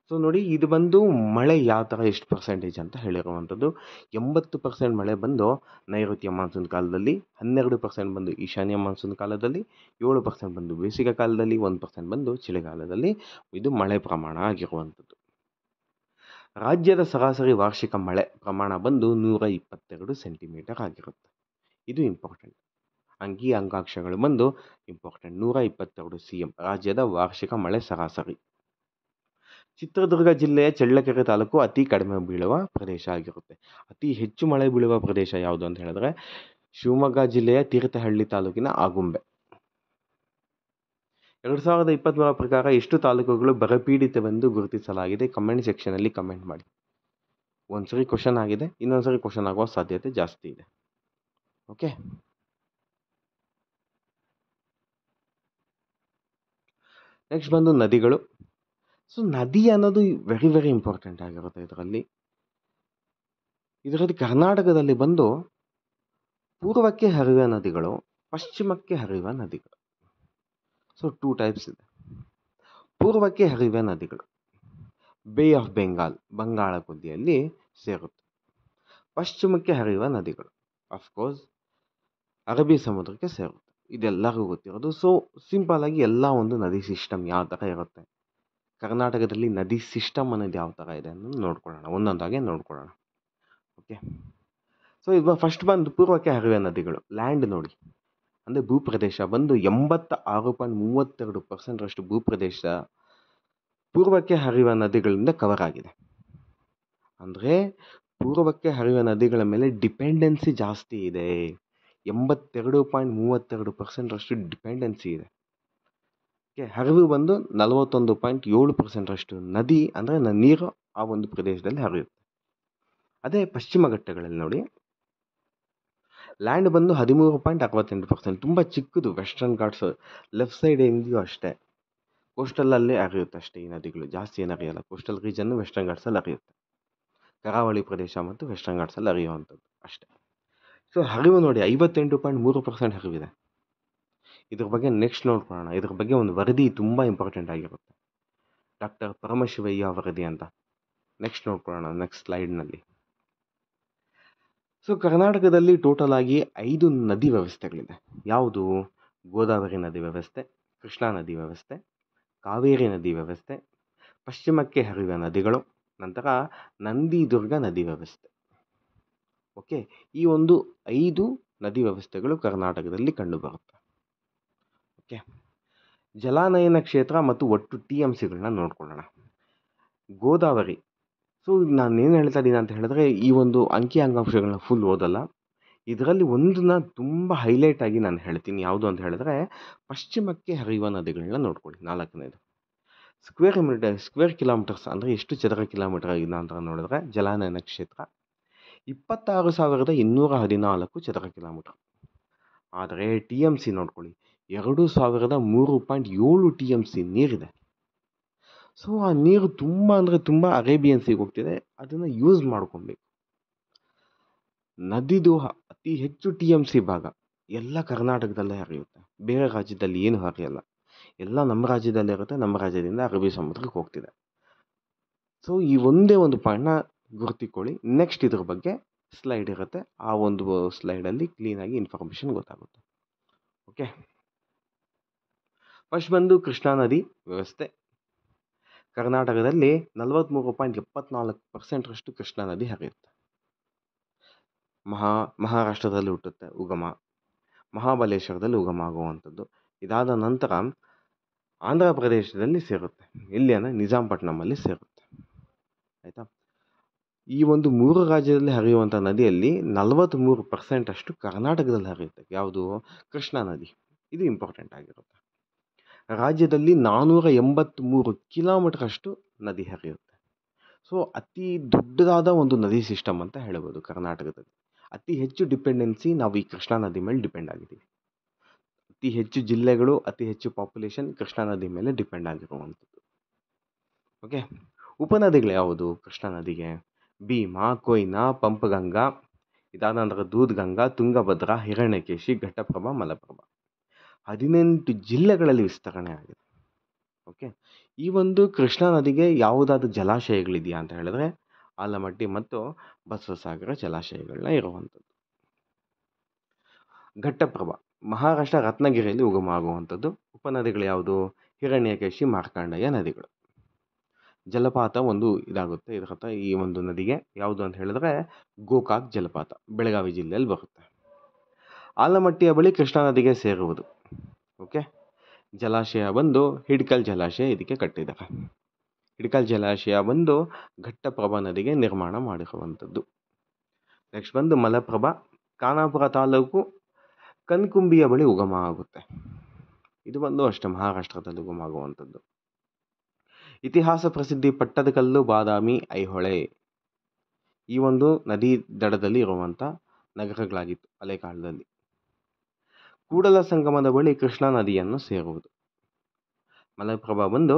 ಸೊ ನೋಡಿ ಇದು ಬಂದು ಮಳೆ ಯಾವ ಥರ ಎಷ್ಟು ಪರ್ಸೆಂಟೇಜ್ ಅಂತ ಹೇಳಿರುವಂಥದ್ದು ಎಂಬತ್ತು ಪರ್ಸೆಂಟ್ ಮಳೆ ಬಂದು ನೈಋತ್ಯ ಮಾನ್ಸೂನ್ ಕಾಲದಲ್ಲಿ ಹನ್ನೆರಡು ಪರ್ಸೆಂಟ್ ಬಂದು ಈಶಾನ್ಯ ಮಾನ್ಸೂನ್ ಕಾಲದಲ್ಲಿ ಏಳು ಪರ್ಸೆಂಟ್ ಬಂದು ಬೇಸಿಗೆ ಕಾಲದಲ್ಲಿ ಒಂದು ಪರ್ಸೆಂಟ್ ಬಂದು ಚಳಿಗಾಲದಲ್ಲಿ ಇದು ಮಳೆ ಪ್ರಮಾಣ ಆಗಿರುವಂಥದ್ದು ರಾಜ್ಯದ ಸರಾಸರಿ ವಾರ್ಷಿಕ ಮಳೆ ಪ್ರಮಾಣ ಬಂದು ನೂರ ಇಪ್ಪತ್ತೆರಡು ಸೆಂಟಿಮೀಟರ್ ಆಗಿರುತ್ತೆ ಇದು ಇಂಪಾರ್ಟೆಂಟ್ ಅಂಗಿ ಅಂಗಾಂಕ್ಷಗಳು ಬಂದು ಇಂಪಾರ್ಟೆಂಟ್ ನೂರ ಇಪ್ಪತ್ತೆರಡು ಸಿ ಎಂ ರಾಜ್ಯದ ವಾರ್ಷಿಕ ಮಳೆ ಸರಾಸರಿ ಚಿತ್ರದುರ್ಗ ಜಿಲ್ಲೆಯ ಚಳ್ಳಕೆರೆ ತಾಲೂಕು ಅತಿ ಕಡಿಮೆ ಬೀಳುವ ಪ್ರದೇಶ ಆಗಿರುತ್ತೆ ಅತಿ ಹೆಚ್ಚು ಮಳೆ ಬೀಳುವ ಪ್ರದೇಶ ಯಾವುದು ಅಂತ ಹೇಳಿದ್ರೆ ಶಿವಮೊಗ್ಗ ಜಿಲ್ಲೆಯ ತೀರ್ಥಹಳ್ಳಿ ತಾಲೂಕಿನ ಆಗುಂಬೆ ಎರಡು ಸಾವಿರದ ಇಪ್ಪತ್ತ್ಮೂರ ಪ್ರಕಾರ ಎಷ್ಟು ತಾಲೂಕುಗಳು ಬರಪೀಡಿತವೆಂದು ಗುರುತಿಸಲಾಗಿದೆ ಕಮೆಂಟ್ ಸೆಕ್ಷನಲ್ಲಿ ಕಮೆಂಟ್ ಮಾಡಿ ಒಂದ್ಸರಿ ಸರಿ ಕ್ವಶನ್ ಆಗಿದೆ ಇನ್ನೊಂದು ಸರಿ ಕ್ವಶನ್ ಆಗುವ ಸಾಧ್ಯತೆ ಜಾಸ್ತಿ ಇದೆ ಓಕೆ ನೆಕ್ಸ್ಟ್ ಬಂದು ನದಿಗಳು ಸೊ ನದಿ ಅನ್ನೋದು ವೆರಿ ವೆರಿ ಇಂಪಾರ್ಟೆಂಟ್ ಆಗಿರುತ್ತೆ ಇದರಲ್ಲಿ ಇದರಲ್ಲಿ ಕರ್ನಾಟಕದಲ್ಲಿ ಬಂದು ಪೂರ್ವಕ್ಕೆ ಹರಿಯುವ ನದಿಗಳು ಪಶ್ಚಿಮಕ್ಕೆ ಹರಿಯುವ ನದಿಗಳು ಸೊ ಟೂ ಟೈಪ್ಸ್ ಇದೆ ಪೂರ್ವಕ್ಕೆ ಹರಿಯುವ ನದಿಗಳು ಬೇ ಆಫ್ ಬೆಂಗಾಲ್ ಬಂಗಾಳ ಗುದ್ದಿಯಲ್ಲಿ ಸೇರುತ್ತೆ ಪಶ್ಚಿಮಕ್ಕೆ ಹರಿಯುವ ನದಿಗಳು ಅಫ್ಕೋರ್ಸ್ ಅರಬ್ಬಿ ಸಮುದ್ರಕ್ಕೆ ಸೇರುತ್ತೆ ಇದೆಲ್ಲರಿಗೂ ಗೊತ್ತಿರೋದು ಸೊ ಸಿಂಪಲ್ ಆಗಿ ಎಲ್ಲ ಒಂದು ನದಿ ಸಿಸ್ಟಮ್ ಯಾವ ಥರ ಇರುತ್ತೆ ಕರ್ನಾಟಕದಲ್ಲಿ ನದಿ ಸಿಸ್ಟಮ್ ಅನ್ನೋದು ಯಾವ ಥರ ಇದೆ ಅನ್ನೋದು ನೋಡ್ಕೊಳ್ಳೋಣ ಒಂದೊಂದಾಗೆ ನೋಡ್ಕೊಳ್ಳೋಣ ಓಕೆ ಸೊ ಇದು ಫಸ್ಟ್ ಬಂದು ಪೂರ್ವಕ್ಕೆ ಹರಿಯುವ ನದಿಗಳು ಲ್ಯಾಂಡ್ ನೋಡಿ ಅಂದರೆ ಭೂಪ್ರದೇಶ ಬಂದು ಎಂಬತ್ತ ಆರು ಪಾಯಿಂಟ್ ಮೂವತ್ತೆರಡು ಪರ್ಸೆಂಟ್ರಷ್ಟು ಭೂಪ್ರದೇಶ ಪೂರ್ವಕ್ಕೆ ಹರಿಯುವ ನದಿಗಳಿಂದ ಕವರ್ ಆಗಿದೆ ಅಂದರೆ ಪೂರ್ವಕ್ಕೆ ಹರಿಯುವ ನದಿಗಳ ಮೇಲೆ ಡಿಪೆಂಡೆನ್ಸಿ ಜಾಸ್ತಿ ಇದೆ ಎಂಬತ್ತೆರಡು ಪಾಯಿಂಟ್ ಮೂವತ್ತೆರಡು ಪರ್ಸೆಂಟ್ರಷ್ಟು ಡಿಪೆಂಡೆನ್ಸಿ ಇದೆ ಕ್ಕೆ ಹರಿವು ಬಂದು ನಲವತ್ತೊಂದು ಪಾಯಿಂಟ್ ಏಳು ಪರ್ಸೆಂಟರಷ್ಟು ನದಿ ಅಂದರೆ ನ ನೀರು ಆ ಒಂದು ಪ್ರದೇಶದಲ್ಲಿ ಹರಿಯುತ್ತೆ ಅದೇ ಪಶ್ಚಿಮ ಘಟ್ಟಗಳಲ್ಲಿ ನೋಡಿ ಲ್ಯಾಂಡ್ ಬಂದು ಹದಿಮೂರು ಪಾಯಿಂಟ್ ಅರವತ್ತೆಂಟು ಪರ್ಸೆಂಟ್ ತುಂಬ ಚಿಕ್ಕದು ವೆಸ್ಟರ್ನ್ ಘಾಟ್ಸ್ ಲೆಫ್ಟ್ ಸೈಡ್ ಎಂದಿಯೂ ಅಷ್ಟೇ ಕೋಸ್ಟಲಲ್ಲೇ ಹರಿಯುತ್ತೆ ಅಷ್ಟೇ ಈ ನದಿಗಳು ಜಾಸ್ತಿ ಏನು ಹರಿಯಲ್ಲ ಕೋಸ್ಟಲ್ ರೀಜನ್ನು ವೆಸ್ಟರ್ನ್ ಘಾಟ್ಸಲ್ಲಿ ಹರಿಯುತ್ತೆ ಕರಾವಳಿ ಪ್ರದೇಶ ಮತ್ತು ವೆಸ್ಟರ್ನ್ ಘಾಟ್ಸಲ್ಲಿ ಹರಿಯುವಂಥದ್ದು ಅಷ್ಟೇ ಸೊ ಹರಿವು ನೋಡಿ ಐವತ್ತೆಂಟು ಪಾಯಿಂಟ್ ಮೂರು ಪರ್ಸೆಂಟ್ ಹರಿವಿದೆ ಇದ್ರ ಬಗ್ಗೆ ನೆಕ್ಸ್ಟ್ ನೋಡ್ಕೊಳ್ಳೋಣ ಇದ್ರ ಬಗ್ಗೆ ಒಂದು ವರದಿ ತುಂಬ ಇಂಪಾರ್ಟೆಂಟ್ ಆಗಿರುತ್ತೆ ಡಾಕ್ಟರ್ ಪರಮಶಿವಯ್ಯ ವರದಿ ಅಂತ ನೆಕ್ಸ್ಟ್ ನೋಡ್ಕೊಳ್ಳೋಣ ನೆಕ್ಸ್ಟ್ ಸ್ಲೈಡ್ನಲ್ಲಿ ಸೊ ಕರ್ನಾಟಕದಲ್ಲಿ ಟೋಟಲ್ ಆಗಿ ಐದು ನದಿ ವ್ಯವಸ್ಥೆಗಳಿದೆ ಯಾವುದು ಗೋದಾವರಿ ನದಿ ವ್ಯವಸ್ಥೆ ಕೃಷ್ಣಾ ನದಿ ವ್ಯವಸ್ಥೆ ಕಾವೇರಿ ನದಿ ವ್ಯವಸ್ಥೆ ಪಶ್ಚಿಮಕ್ಕೆ ಹರಿಯುವ ನದಿಗಳು ನಂತರ ನಂದಿದುರ್ಗ ನದಿ ವ್ಯವಸ್ಥೆ ಓಕೆ ಈ ಒಂದು ಐದು ನದಿ ವ್ಯವಸ್ಥೆಗಳು ಕರ್ನಾಟಕದಲ್ಲಿ ಕಂಡುಬರುತ್ತೆ ಓಕೆ ಜಲಾನಯನ ಕ್ಷೇತ್ರ ಮತ್ತು ಒಟ್ಟು ಟಿ ಎಮ್ ಸಿಗಳನ್ನ ನೋಡ್ಕೊಳ್ಳೋಣ ಗೋದಾವರಿ ಸೊ ನಾನು ಏನು ಹೇಳ್ತಾ ಇದ್ದೀನಿ ಅಂತ ಹೇಳಿದ್ರೆ ಈ ಒಂದು ಅಂಕಿ ಅಂಗಾಂಶಗಳನ್ನ ಫುಲ್ ಓದಲ್ಲ ಇದರಲ್ಲಿ ಒಂದನ್ನ ತುಂಬ ಆಗಿ ನಾನು ಹೇಳ್ತೀನಿ ಯಾವುದು ಅಂತ ಹೇಳಿದ್ರೆ ಪಶ್ಚಿಮಕ್ಕೆ ಹರಿಯುವ ನದಿಗಳನ್ನ ನೋಡ್ಕೊಳ್ಳಿ ನಾಲ್ಕನೇದು ಸ್ಕ್ವೇರ್ ಕಿಲೋಮೀಟರ್ ಸ್ಕ್ವೇರ್ ಕಿಲೋಮೀಟರ್ಸ್ ಅಂದರೆ ಎಷ್ಟು ಚದರ ಕಿಲೋಮೀಟರ್ ಆಗಿದೆ ಅಂತ ನೋಡಿದ್ರೆ ಜಲಾನಯನ ಕ್ಷೇತ್ರ ಇಪ್ಪತ್ತಾರು ಸಾವಿರದ ಇನ್ನೂರ ಹದಿನಾಲ್ಕು ಚದರ ಕಿಲೋಮೀಟರ್ ಆದರೆ ಟಿ ಎಮ್ ಸಿ ನೋಡ್ಕೊಳ್ಳಿ ಎರಡು ಸಾವಿರದ ಮೂರು ಪಾಯಿಂಟ್ ಏಳು ಟಿ ಎಮ್ ಸಿ ನೀರಿದೆ ಸೊ ಆ ನೀರು ತುಂಬ ಅಂದರೆ ತುಂಬ ಅರೇಬಿಯನ್ ಸೀಗೆ ಹೋಗ್ತಿದೆ ಅದನ್ನು ಯೂಸ್ ಮಾಡ್ಕೊಬೇಕು ನದಿದು ಅತಿ ಹೆಚ್ಚು ಟಿ ಎಮ್ ಸಿ ಭಾಗ ಎಲ್ಲ ಕರ್ನಾಟಕದಲ್ಲೇ ಹರಿಯುತ್ತೆ ಬೇರೆ ರಾಜ್ಯದಲ್ಲಿ ಏನು ಹರಿಯಲ್ಲ ಎಲ್ಲ ನಮ್ಮ ರಾಜ್ಯದಲ್ಲೇ ಇರುತ್ತೆ ನಮ್ಮ ರಾಜ್ಯದಿಂದ ಅರಬ್ಬಿ ಸಮುದ್ರಕ್ಕೆ ಹೋಗ್ತಿದೆ ಸೊ ಈ ಒಂದೇ ಒಂದು ಪಾಯಿಂಟ್ನ ಗುರುತಿಕೊಳ್ಳಿ ನೆಕ್ಸ್ಟ್ ಇದ್ರ ಬಗ್ಗೆ ಸ್ಲೈಡ್ ಇರುತ್ತೆ ಆ ಒಂದು ಸ್ಲೈಡಲ್ಲಿ ಕ್ಲೀನಾಗಿ ಇನ್ಫಾರ್ಮೇಷನ್ ಗೊತ್ತಾಗುತ್ತೆ ಓಕೆ ಫಸ್ಟ್ ಬಂದು ಕೃಷ್ಣಾ ನದಿ ವ್ಯವಸ್ಥೆ ಕರ್ನಾಟಕದಲ್ಲಿ ನಲವತ್ತ್ಮೂರು ಪಾಯಿಂಟ್ ಎಪ್ಪತ್ನಾಲ್ಕು ಪರ್ಸೆಂಟ್ರಷ್ಟು ಕೃಷ್ಣಾ ನದಿ ಹರಿಯುತ್ತೆ ಮಹಾ ಮಹಾರಾಷ್ಟ್ರದಲ್ಲಿ ಹುಟ್ಟುತ್ತೆ ಉಗಮ ಮಹಾಬಲೇಶ್ವರದಲ್ಲಿ ಉಗಮ ಆಗುವಂಥದ್ದು ಇದಾದ ನಂತರ ಆಂಧ್ರ ಪ್ರದೇಶದಲ್ಲಿ ಸೇರುತ್ತೆ ಇಲ್ಲಿ ಅಂದರೆ ನಿಜಾಂಪಟ್ನಮಲ್ಲಿ ಸೇರುತ್ತೆ ಆಯಿತಾ ಈ ಒಂದು ಮೂರು ರಾಜ್ಯದಲ್ಲಿ ಹರಿಯುವಂಥ ನದಿಯಲ್ಲಿ ನಲವತ್ತ್ಮೂರು ಪರ್ಸೆಂಟಷ್ಟು ಕರ್ನಾಟಕದಲ್ಲಿ ಹರಿಯುತ್ತೆ ಯಾವುದು ಕೃಷ್ಣಾ ನದಿ ಇದು ಇಂಪಾರ್ಟೆಂಟ್ ಆಗಿರುತ್ತೆ ರಾಜ್ಯದಲ್ಲಿ ನಾನ್ನೂರ ಎಂಬತ್ತ್ಮೂರು ಅಷ್ಟು ನದಿ ಹರಿಯುತ್ತೆ ಸೊ ಅತಿ ದೊಡ್ಡದಾದ ಒಂದು ನದಿ ಸಿಸ್ಟಮ್ ಅಂತ ಹೇಳ್ಬೋದು ಕರ್ನಾಟಕದಲ್ಲಿ ಅತಿ ಹೆಚ್ಚು ಡಿಪೆಂಡೆನ್ಸಿ ನಾವು ಈ ಕೃಷ್ಣಾ ನದಿ ಮೇಲೆ ಡಿಪೆಂಡ್ ಆಗಿದ್ದೀವಿ ಅತಿ ಹೆಚ್ಚು ಜಿಲ್ಲೆಗಳು ಅತಿ ಹೆಚ್ಚು ಪಾಪ್ಯುಲೇಷನ್ ಕೃಷ್ಣಾ ನದಿ ಮೇಲೆ ಡಿಪೆಂಡ್ ಆಗಿರುವಂಥದ್ದು ಓಕೆ ಉಪನದಿಗಳು ಯಾವುದು ಕೃಷ್ಣಾ ನದಿಗೆ ಭೀಮಾ ಕೊಯ್ನಾ ಪಂಪಗಂಗಾ ಇದಾದ ನಂತರ ದೂದ್ಗಂಗಾ ತುಂಗಭದ್ರಾ ಹಿರಣ್ಯಕೇಶಿ ಘಟಪ್ರಭಾ ಮಲಪ್ರಭಾ ಹದಿನೆಂಟು ಜಿಲ್ಲೆಗಳಲ್ಲಿ ವಿಸ್ತರಣೆ ಆಗಿದೆ ಓಕೆ ಈ ಒಂದು ಕೃಷ್ಣಾ ನದಿಗೆ ಯಾವುದಾದ ಜಲಾಶಯಗಳಿದೆಯಾ ಅಂತ ಹೇಳಿದ್ರೆ ಆಲಮಟ್ಟಿ ಮತ್ತು ಬಸವಸಾಗರ ಜಲಾಶಯಗಳನ್ನ ಇರುವಂಥದ್ದು ಘಟ್ಟಪ್ರಭಾ ಮಹಾರಾಷ್ಟ್ರ ರತ್ನಗಿರಿಯಲ್ಲಿ ಉಗಮ ಆಗುವಂಥದ್ದು ಉಪನದಿಗಳು ಯಾವುದು ಹಿರಣ್ಯಕೇಶಿ ಮಾರ್ಕಾಂಡಯ್ಯ ನದಿಗಳು ಜಲಪಾತ ಒಂದು ಇದಾಗುತ್ತೆ ಇದ್ರ ಹತ್ರ ಈ ಒಂದು ನದಿಗೆ ಯಾವುದು ಅಂತ ಹೇಳಿದ್ರೆ ಗೋಕಾಕ್ ಜಲಪಾತ ಬೆಳಗಾವಿ ಜಿಲ್ಲೆಯಲ್ಲಿ ಬರುತ್ತೆ ಆಲಮಟ್ಟಿಯ ಬಳಿ ಕೃಷ್ಣಾ ನದಿಗೆ ಸೇರುವುದು ಓಕೆ ಜಲಾಶಯ ಬಂದು ಹಿಡ್ಕಲ್ ಜಲಾಶಯ ಇದಕ್ಕೆ ಕಟ್ಟಿದ್ದಾರೆ ಹಿಡ್ಕಲ್ ಜಲಾಶಯ ಬಂದು ಘಟ್ಟಪ್ರಭಾ ನದಿಗೆ ನಿರ್ಮಾಣ ಮಾಡಿರುವಂಥದ್ದು ನೆಕ್ಸ್ಟ್ ಬಂದು ಮಲಪ್ರಭಾ ಖಾನಾಪುರ ತಾಲೂಕು ಕನ್ಕುಂಬಿಯ ಬಳಿ ಉಗಮ ಆಗುತ್ತೆ ಇದು ಬಂದು ಅಷ್ಟೇ ಮಹಾರಾಷ್ಟ್ರದಲ್ಲಿ ಉಗಮ ಆಗುವಂಥದ್ದು ಇತಿಹಾಸ ಪ್ರಸಿದ್ಧಿ ಪಟ್ಟದಕಲ್ಲು ಬಾದಾಮಿ ಐಹೊಳೆ ಈ ಒಂದು ನದಿ ದಡದಲ್ಲಿ ಇರುವಂಥ ನಗರಗಳಾಗಿತ್ತು ಹಳೆ ಕಾಲದಲ್ಲಿ ಕೂಡಲ ಸಂಗಮದ ಬಳಿ ಕೃಷ್ಣಾ ನದಿಯನ್ನು ಸೇರುವುದು ಮಲಪ್ರಭಾ ಬಂದು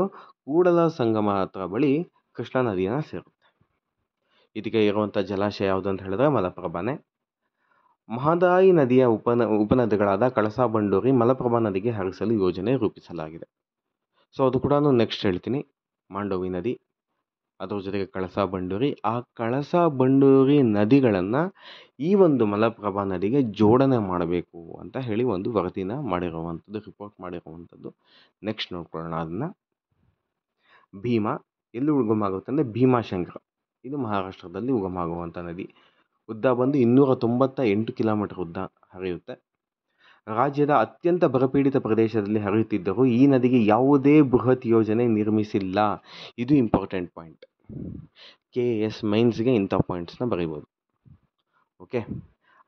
ಕೂಡಲ ಸಂಗಮ ಹತ್ರ ಬಳಿ ಕೃಷ್ಣಾ ನದಿಯನ್ನು ಸೇರುತ್ತೆ ಇದಕ್ಕೆ ಇರುವಂಥ ಜಲಾಶಯ ಯಾವುದು ಅಂತ ಹೇಳಿದ್ರೆ ಮಲಪ್ರಭಾನೇ ಮಹದಾಯಿ ನದಿಯ ಉಪನ ಉಪನದಿಗಳಾದ ಕಳಸಾ ಬಂಡೂರಿ ಮಲಪ್ರಭಾ ನದಿಗೆ ಹರಿಸಲು ಯೋಜನೆ ರೂಪಿಸಲಾಗಿದೆ ಸೊ ಅದು ಕೂಡ ನೆಕ್ಸ್ಟ್ ಹೇಳ್ತೀನಿ ಮಾಂಡೋವಿ ನದಿ ಅದ್ರ ಜೊತೆಗೆ ಕಳಸಾ ಬಂಡೂರಿ ಆ ಕಳಸಾ ಬಂಡೂರಿ ನದಿಗಳನ್ನು ಈ ಒಂದು ಮಲಪ್ರಭಾ ನದಿಗೆ ಜೋಡಣೆ ಮಾಡಬೇಕು ಅಂತ ಹೇಳಿ ಒಂದು ವರದಿನ ಮಾಡಿರುವಂಥದ್ದು ರಿಪೋರ್ಟ್ ಮಾಡಿರುವಂಥದ್ದು ನೆಕ್ಸ್ಟ್ ನೋಡ್ಕೊಳ್ಳೋಣ ಅದನ್ನು ಭೀಮಾ ಎಲ್ಲಿ ಉಗಮ ಆಗುತ್ತೆ ಅಂದರೆ ಭೀಮಾಶಂಕರ ಇದು ಮಹಾರಾಷ್ಟ್ರದಲ್ಲಿ ಉಗಮ ಆಗುವಂಥ ನದಿ ಉದ್ದ ಬಂದು ಇನ್ನೂರ ತೊಂಬತ್ತ ಎಂಟು ಕಿಲೋಮೀಟರ್ ಉದ್ದ ಹರಿಯುತ್ತೆ ರಾಜ್ಯದ ಅತ್ಯಂತ ಬರಪೀಡಿತ ಪ್ರದೇಶದಲ್ಲಿ ಹರಿಯುತ್ತಿದ್ದರೂ ಈ ನದಿಗೆ ಯಾವುದೇ ಬೃಹತ್ ಯೋಜನೆ ನಿರ್ಮಿಸಿಲ್ಲ ಇದು ಇಂಪಾರ್ಟೆಂಟ್ ಪಾಯಿಂಟ್ ಕೆ ಎಸ್ ಮೈನ್ಸ್ಗೆ ಇಂಥ ಪಾಯಿಂಟ್ಸನ್ನ ಬರಿಬೋದು ಓಕೆ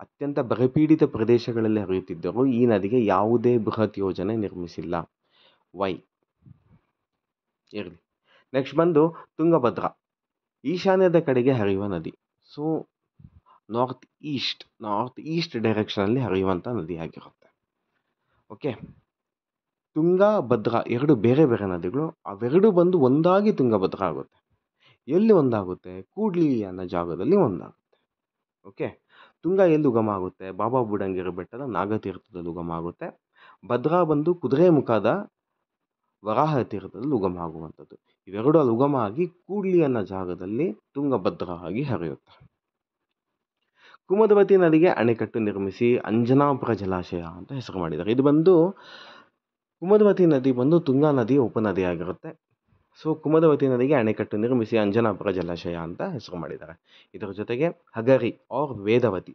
ಅತ್ಯಂತ ಬರಪೀಡಿತ ಪ್ರದೇಶಗಳಲ್ಲಿ ಹರಿಯುತ್ತಿದ್ದರೂ ಈ ನದಿಗೆ ಯಾವುದೇ ಬೃಹತ್ ಯೋಜನೆ ನಿರ್ಮಿಸಿಲ್ಲ ವೈ ಇರಲಿ ನೆಕ್ಸ್ಟ್ ಬಂದು ತುಂಗಭದ್ರಾ ಈಶಾನ್ಯದ ಕಡೆಗೆ ಹರಿಯುವ ನದಿ so north east north east ಡೈರೆಕ್ಷನಲ್ಲಿ ಹರಿಯುವಂಥ ನದಿಯಾಗಿರುತ್ತೆ ಓಕೆ ತುಂಗಭದ್ರಾ ಎರಡು ಬೇರೆ ಬೇರೆ ನದಿಗಳು ಅವೆರಡು ಬಂದು ಒಂದಾಗಿ ತುಂಗಭದ್ರಾ ಆಗುತ್ತೆ ಎಲ್ಲಿ ಒಂದಾಗುತ್ತೆ ಕೂಡ್ಲಿ ಅನ್ನೋ ಜಾಗದಲ್ಲಿ ಒಂದಾಗುತ್ತೆ ಓಕೆ ತುಂಗಾ ಎಲ್ಲಿ ಉಗಮ ಆಗುತ್ತೆ ಬಾಬಾ ಬುಡಂಗಿರ ಬೆಟ್ಟದ ನಾಗತೀರ್ಥದಲ್ಲಿ ಉಗಮ ಆಗುತ್ತೆ ಭದ್ರಾ ಬಂದು ಮುಖದ ವರಾಹ ತೀರ್ಥದಲ್ಲಿ ಉಗಮ ಆಗುವಂಥದ್ದು ಇವೆರಡು ಅಲ್ಲಿ ಉಗಮ ಆಗಿ ಕೂಡ್ಲಿ ಅನ್ನೋ ಜಾಗದಲ್ಲಿ ತುಂಗಭದ್ರಾ ಆಗಿ ಹರಿಯುತ್ತೆ ಕುಮದವತಿ ನದಿಗೆ ಅಣೆಕಟ್ಟು ನಿರ್ಮಿಸಿ ಅಂಜನಾಪುರ ಜಲಾಶಯ ಅಂತ ಹೆಸರು ಮಾಡಿದ್ದಾರೆ ಇದು ಬಂದು ಕುಮದವತಿ ನದಿ ಬಂದು ತುಂಗಾ ನದಿಯ ಉಪನದಿಯಾಗಿರುತ್ತೆ ಸೊ ಕುಮದವತಿ ನದಿಗೆ ಅಣೆಕಟ್ಟು ನಿರ್ಮಿಸಿ ಅಂಜನಾಪುರ ಜಲಾಶಯ ಅಂತ ಹೆಸರು ಮಾಡಿದ್ದಾರೆ ಇದರ ಜೊತೆಗೆ ಹಗರಿ ಆರ್ ವೇದವತಿ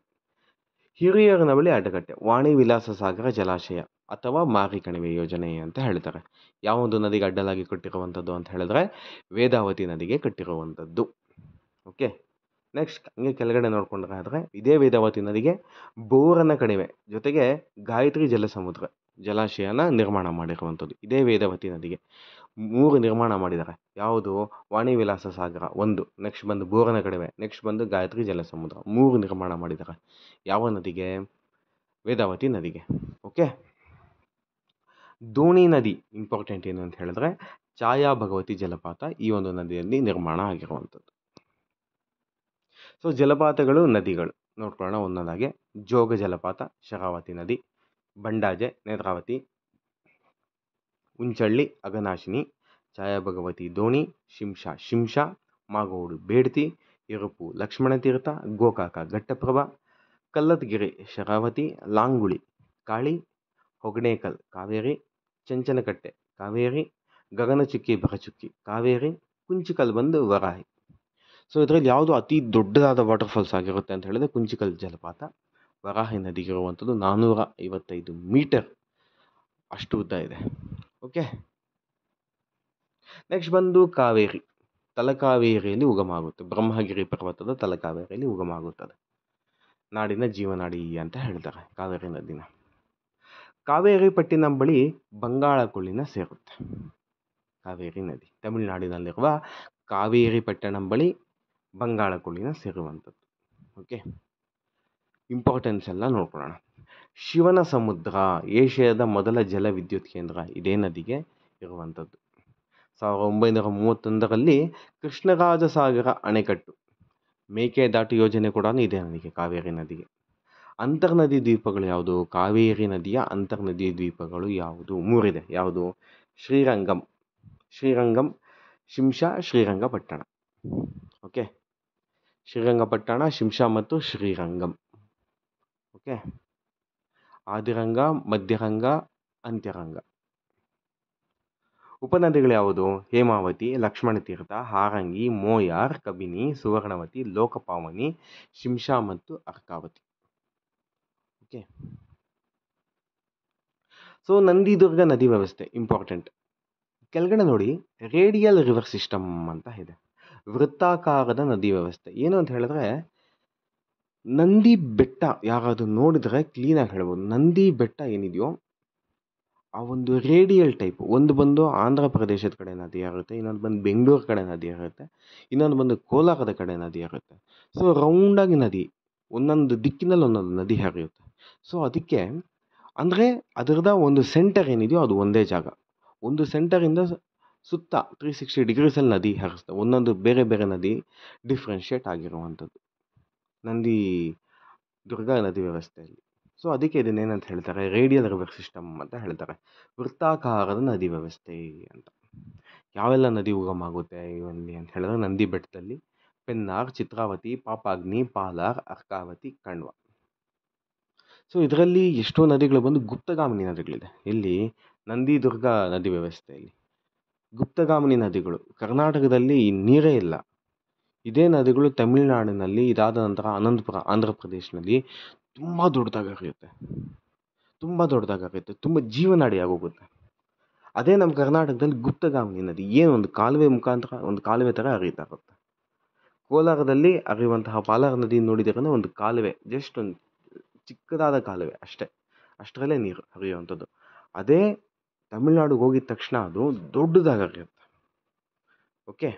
ಹಿರಿಯರನ ಬಳಿ ಅಡ್ಡಗಟ್ಟೆ ವಾಣಿ ವಿಲಾಸ ಸಾಗರ ಜಲಾಶಯ ಅಥವಾ ಮಾರಿ ಕಣಿವೆ ಯೋಜನೆ ಅಂತ ಹೇಳ್ತಾರೆ ಯಾವೊಂದು ನದಿಗೆ ಅಡ್ಡಲಾಗಿ ಕಟ್ಟಿರುವಂಥದ್ದು ಅಂತ ಹೇಳಿದ್ರೆ ವೇದಾವತಿ ನದಿಗೆ ಕಟ್ಟಿರುವಂಥದ್ದು ಓಕೆ ನೆಕ್ಸ್ಟ್ ಹಂಗೆ ಕೆಳಗಡೆ ನೋಡ್ಕೊಂಡ್ರೆ ಆದರೆ ಇದೇ ವೇದಾವತಿ ನದಿಗೆ ಬೋರನ ಕಣಿವೆ ಜೊತೆಗೆ ಗಾಯತ್ರಿ ಜಲಸಮುದ್ರ ಜಲಾಶಯನ ನಿರ್ಮಾಣ ಮಾಡಿರುವಂಥದ್ದು ಇದೇ ವೇದವತಿ ನದಿಗೆ ಮೂರು ನಿರ್ಮಾಣ ಮಾಡಿದ್ದಾರೆ ಯಾವುದು ವಾಣಿ ವಿಲಾಸ ಸಾಗರ ಒಂದು ನೆಕ್ಸ್ಟ್ ಬಂದು ಬೋರನ ಕಡೆವೆ ನೆಕ್ಸ್ಟ್ ಬಂದು ಗಾಯತ್ರಿ ಜಲಸಮುದ್ರ ಮೂರು ನಿರ್ಮಾಣ ಮಾಡಿದ್ದಾರೆ ಯಾವ ನದಿಗೆ ವೇದಾವತಿ ನದಿಗೆ ಓಕೆ ದೋಣಿ ನದಿ ಇಂಪಾರ್ಟೆಂಟ್ ಏನು ಅಂತ ಹೇಳಿದ್ರೆ ಛಾಯಾ ಭಗವತಿ ಜಲಪಾತ ಈ ಒಂದು ನದಿಯಲ್ಲಿ ನಿರ್ಮಾಣ ಆಗಿರುವಂಥದ್ದು ಸೊ ಜಲಪಾತಗಳು ನದಿಗಳು ನೋಡ್ಕೊಳ್ಳೋಣ ಒಂದೊಂದಾಗೆ ಜೋಗ ಜಲಪಾತ ಶರಾವತಿ ನದಿ ಬಂಡಾಜೆ ನೇತ್ರಾವತಿ ಉಂಚಳ್ಳಿ ಅಗನಾಶಿನಿ ಛಾಯಾಭಗವತಿ ದೋಣಿ ಶಿಂಷಾ ಶಿಂಷಾ ಮಾಗೋಡು ಬೇಡ್ತಿ ಇರುಪು ತೀರ್ಥ ಗೋಕಾಕ ಘಟ್ಟಪ್ರಭ ಕಲ್ಲತ್ಗಿರಿ ಶರಾವತಿ ಲಾಂಗುಳಿ ಕಾಳಿ ಹೊಗಣೇಕಲ್ ಕಾವೇರಿ ಚಂಚನಕಟ್ಟೆ ಕಾವೇರಿ ಗಗನಚುಕ್ಕಿ ಭರಚುಕ್ಕಿ ಕಾವೇರಿ ಕುಂಚಿಕಲ್ ಬಂದು ವರಾಹಿ ಸೊ ಇದರಲ್ಲಿ ಯಾವುದು ಅತಿ ದೊಡ್ಡದಾದ ವಾಟರ್ ಫಾಲ್ಸ್ ಆಗಿರುತ್ತೆ ಅಂತ ಹೇಳಿದ್ರೆ ಕುಂಚಿಕಲ್ ಜಲಪಾತ ವರಾಹಿ ನದಿಗಿರುವಂಥದ್ದು ಇರುವಂಥದ್ದು ನಾನ್ನೂರ ಐವತ್ತೈದು ಮೀಟರ್ ಅಷ್ಟು ಉದ್ದ ಇದೆ ಓಕೆ ನೆಕ್ಸ್ಟ್ ಬಂದು ಕಾವೇರಿ ತಲಕಾವೇರಿಯಲ್ಲಿ ಉಗಮ ಆಗುತ್ತೆ ಬ್ರಹ್ಮಗಿರಿ ಪರ್ವತದ ತಲಕಾವೇರಿಯಲ್ಲಿ ಉಗಮ ಆಗುತ್ತದೆ ನಾಡಿನ ಜೀವನಾಡಿ ಅಂತ ಹೇಳ್ತಾರೆ ಕಾವೇರಿ ನದಿನ ಕಾವೇರಿ ಪಟ್ಟಿನ ಬಳಿ ಬಂಗಾಳ ಕೊಳ್ಳಿನ ಸೇರುತ್ತೆ ಕಾವೇರಿ ನದಿ ತಮಿಳುನಾಡಿನಲ್ಲಿರುವ ಕಾವೇರಿ ಪಟ್ಟಣಂ ಬಳಿ ಬಂಗಾಳ ಕೊಳ್ಳಿನ ಸೇರುವಂಥದ್ದು ಓಕೆ ಇಂಪಾರ್ಟೆನ್ಸ್ ಎಲ್ಲ ನೋಡ್ಕೊಳ್ಳೋಣ ಶಿವನ ಸಮುದ್ರ ಏಷ್ಯಾದ ಮೊದಲ ಜಲ ವಿದ್ಯುತ್ ಕೇಂದ್ರ ಇದೇ ನದಿಗೆ ಇರುವಂಥದ್ದು ಸಾವಿರದ ಒಂಬೈನೂರ ಮೂವತ್ತೊಂದರಲ್ಲಿ ಕೃಷ್ಣರಾಜಸಾಗರ ಅಣೆಕಟ್ಟು ಮೇಕೆದಾಟು ಯೋಜನೆ ಕೂಡ ಇದೆ ನದಿಗೆ ಕಾವೇರಿ ನದಿಗೆ ಅಂತರ್ನದಿ ದ್ವೀಪಗಳು ಯಾವುದು ಕಾವೇರಿ ನದಿಯ ಅಂತರ್ನದಿ ದ್ವೀಪಗಳು ಯಾವುದು ಮೂರಿದೆ ಯಾವುದು ಶ್ರೀರಂಗಂ ಶ್ರೀರಂಗಂ ಶಿಂಷಾ ಶ್ರೀರಂಗಪಟ್ಟಣ ಓಕೆ ಶ್ರೀರಂಗಪಟ್ಟಣ ಶಿಂಷಾ ಮತ್ತು ಶ್ರೀರಂಗಂ ಓಕೆ ಆದಿರಂಗ ಮಧ್ಯರಂಗ ಅಂತ್ಯರಂಗ ಉಪನದಿಗಳು ಯಾವುದು ಹೇಮಾವತಿ ತೀರ್ಥ ಹಾರಂಗಿ ಮೋಯಾರ್ ಕಬಿನಿ ಸುವರ್ಣವತಿ ಲೋಕಪಾವನಿ ಶಿಂಷಾ ಮತ್ತು ಅರ್ಕಾವತಿ ಓಕೆ ಸೊ ನಂದಿದುರ್ಗ ನದಿ ವ್ಯವಸ್ಥೆ ಇಂಪಾರ್ಟೆಂಟ್ ಕೆಳಗಡೆ ನೋಡಿ ರೇಡಿಯಲ್ ರಿವರ್ ಸಿಸ್ಟಮ್ ಅಂತ ಇದೆ ವೃತ್ತಾಕಾರದ ನದಿ ವ್ಯವಸ್ಥೆ ಏನು ಅಂತ ಹೇಳಿದ್ರೆ ನಂದಿ ಬೆಟ್ಟ ಯಾರಾದರೂ ನೋಡಿದರೆ ಕ್ಲೀನಾಗಿ ಹೇಳ್ಬೋದು ನಂದಿ ಬೆಟ್ಟ ಏನಿದೆಯೋ ಆ ಒಂದು ರೇಡಿಯಲ್ ಟೈಪ್ ಒಂದು ಬಂದು ಆಂಧ್ರ ಪ್ರದೇಶದ ಕಡೆ ನದಿ ಆಗುತ್ತೆ ಇನ್ನೊಂದು ಬಂದು ಬೆಂಗಳೂರು ಕಡೆ ನದಿ ಆಗುತ್ತೆ ಇನ್ನೊಂದು ಬಂದು ಕೋಲಾರದ ಕಡೆ ನದಿ ಆಗುತ್ತೆ ಸೊ ರೌಂಡಾಗಿ ನದಿ ಒಂದೊಂದು ದಿಕ್ಕಿನಲ್ಲಿ ಒಂದೊಂದು ನದಿ ಹರಿಯುತ್ತೆ ಸೊ ಅದಕ್ಕೆ ಅಂದರೆ ಅದರದ ಒಂದು ಸೆಂಟರ್ ಏನಿದೆಯೋ ಅದು ಒಂದೇ ಜಾಗ ಒಂದು ಸೆಂಟರಿಂದ ಸುತ್ತ ತ್ರೀ ಸಿಕ್ಸ್ಟಿ ಡಿಗ್ರೀಸಲ್ಲಿ ನದಿ ಹರಿಸ್ತಾ ಒಂದೊಂದು ಬೇರೆ ಬೇರೆ ನದಿ ಡಿಫ್ರೆನ್ಷಿಯೇಟ್ ಆಗಿರುವಂಥದ್ದು ನಂದಿ ದುರ್ಗಾ ನದಿ ವ್ಯವಸ್ಥೆಯಲ್ಲಿ ಸೊ ಅದಕ್ಕೆ ಇದನ್ನೇನಂತ ಹೇಳ್ತಾರೆ ರೇಡಿಯಲ್ ರಿವರ್ ಸಿಸ್ಟಮ್ ಅಂತ ಹೇಳ್ತಾರೆ ವೃತ್ತಾಕಾರದ ನದಿ ವ್ಯವಸ್ಥೆ ಅಂತ ಯಾವೆಲ್ಲ ನದಿ ಉಗಮ ಆಗುತ್ತೆ ಇವಲ್ಲಿ ಅಂತ ಹೇಳಿದ್ರೆ ನಂದಿ ಬೆಟ್ಟದಲ್ಲಿ ಪೆನ್ನಾರ್ ಚಿತ್ರಾವತಿ ಪಾಪಾಗ್ನಿ ಪಾಲಾರ್ ಅರ್ಕಾವತಿ ಕಣ್ವ ಸೊ ಇದರಲ್ಲಿ ಎಷ್ಟೋ ನದಿಗಳು ಬಂದು ಗುಪ್ತಗಾಮಿನಿ ನದಿಗಳಿದೆ ಇಲ್ಲಿ ನಂದಿ ದುರ್ಗಾ ನದಿ ವ್ಯವಸ್ಥೆಯಲ್ಲಿ ಗುಪ್ತಗಾಮಿನಿ ನದಿಗಳು ಕರ್ನಾಟಕದಲ್ಲಿ ನೀರೇ ಇಲ್ಲ ಇದೇ ನದಿಗಳು ತಮಿಳುನಾಡಿನಲ್ಲಿ ಇದಾದ ನಂತರ ಅನಂತಪುರ ಆಂಧ್ರ ಪ್ರದೇಶದಲ್ಲಿ ತುಂಬ ದೊಡ್ಡದಾಗಿ ಹರಿಯುತ್ತೆ ತುಂಬ ದೊಡ್ಡದಾಗಿ ಹರಿಯುತ್ತೆ ತುಂಬ ಜೀವನಾಡಿಯಾಗೋಗುತ್ತೆ ಅದೇ ನಮ್ಮ ಕರ್ನಾಟಕದಲ್ಲಿ ಗುಪ್ತಗಾಮಿನಿ ನದಿ ಏನು ಒಂದು ಕಾಲುವೆ ಮುಖಾಂತರ ಒಂದು ಕಾಲುವೆ ಥರ ಹರಿತಾ ಇರುತ್ತೆ ಕೋಲಾರದಲ್ಲಿ ಹರಿಯುವಂತಹ ಪಾಲಾರ್ ನದಿ ನೋಡಿದ್ದೀರಂದರೆ ಒಂದು ಕಾಲುವೆ ಜಸ್ಟ್ ಒಂದು ಚಿಕ್ಕದಾದ ಕಾಲುವೆ ಅಷ್ಟೇ ಅಷ್ಟರಲ್ಲೇ ನೀರು ಹರಿಯುವಂಥದ್ದು ಅದೇ ತಮಿಳ್ನಾಡುಗೆ ಹೋಗಿದ ತಕ್ಷಣ ಅದು ದೊಡ್ಡದಾಗಿ ಹರಿಯುತ್ತೆ ಓಕೆ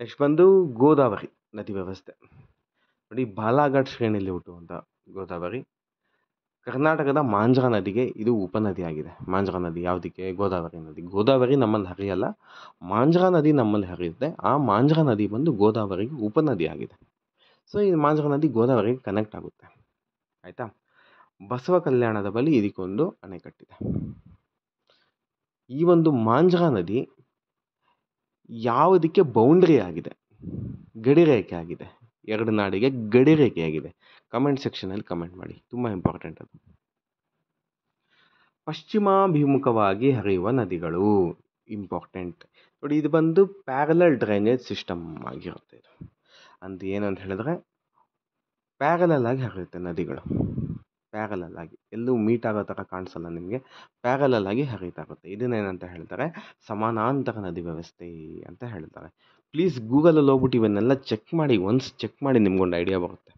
ನೆಕ್ಸ್ಟ್ ಬಂದು ಗೋದಾವರಿ ನದಿ ವ್ಯವಸ್ಥೆ ನೋಡಿ ಬಾಲಾಘಾಟ್ ಶ್ರೇಣಿಯಲ್ಲಿ ಹುಟ್ಟುವಂಥ ಗೋದಾವರಿ ಕರ್ನಾಟಕದ ಮಾಂಜ್ರಾ ನದಿಗೆ ಇದು ಉಪನದಿಯಾಗಿದೆ ಮಾಂಜ್ರಾ ನದಿ ಯಾವುದಕ್ಕೆ ಗೋದಾವರಿ ನದಿ ಗೋದಾವರಿ ನಮ್ಮಲ್ಲಿ ಹರಿಯಲ್ಲ ಮಾಂಜ್ರಾ ನದಿ ನಮ್ಮಲ್ಲಿ ಹರಿಯುತ್ತೆ ಆ ಮಾಂಜ್ರಾ ನದಿ ಬಂದು ಗೋದಾವರಿಗೆ ಉಪನದಿಯಾಗಿದೆ ಸೊ ಈ ಮಾಂಜ್ರಾ ನದಿ ಗೋದಾವರಿಗೆ ಕನೆಕ್ಟ್ ಆಗುತ್ತೆ ಆಯಿತಾ ಬಸವ ಕಲ್ಯಾಣದ ಬಳಿ ಇದಕ್ಕೊಂದು ಅಣೆಕಟ್ಟಿದೆ ಈ ಒಂದು ಮಾಂಜ್ರಾ ನದಿ ಯಾವುದಕ್ಕೆ ಬೌಂಡ್ರಿ ಆಗಿದೆ ಗಡಿರೇಖೆ ಆಗಿದೆ ಎರಡು ನಾಡಿಗೆ ಗಡಿರೇಖೆ ಆಗಿದೆ ಕಮೆಂಟ್ ಸೆಕ್ಷನಲ್ಲಿ ಕಮೆಂಟ್ ಮಾಡಿ ತುಂಬ ಇಂಪಾರ್ಟೆಂಟ್ ಅದು ಪಶ್ಚಿಮಾಭಿಮುಖವಾಗಿ ಹರಿಯುವ ನದಿಗಳು ಇಂಪಾರ್ಟೆಂಟ್ ನೋಡಿ ಇದು ಬಂದು ಪ್ಯಾರಲಲ್ ಡ್ರೈನೇಜ್ ಸಿಸ್ಟಮ್ ಆಗಿರುತ್ತೆ ಇದು ಅಂತ ಏನಂತ ಹೇಳಿದ್ರೆ ಪ್ಯಾರಲಲ್ ಆಗಿ ಹರಿಯುತ್ತೆ ನದಿಗಳು ಪ್ಯಾರಲಲ್ ಆಗಿ ಎಲ್ಲೂ ಮೀಟ್ ಆಗೋ ಥರ ಕಾಣಿಸಲ್ಲ ನಿಮಗೆ ಪ್ಯಾರಲಲ್ ಆಗಿ ಹರಿತಾಗುತ್ತೆ ಇದನ್ನೇನಂತ ಹೇಳ್ತಾರೆ ಸಮಾನಾಂತರ ನದಿ ವ್ಯವಸ್ಥೆ ಅಂತ ಹೇಳ್ತಾರೆ ಪ್ಲೀಸ್ ಗೂಗಲಲ್ಲಿ ಹೋಗ್ಬಿಟ್ಟು ಇವನ್ನೆಲ್ಲ ಚೆಕ್ ಮಾಡಿ ಒನ್ಸ್ ಚೆಕ್ ಮಾಡಿ ನಿಮ್ಗೊಂದು ಐಡಿಯಾ ಬರುತ್ತೆ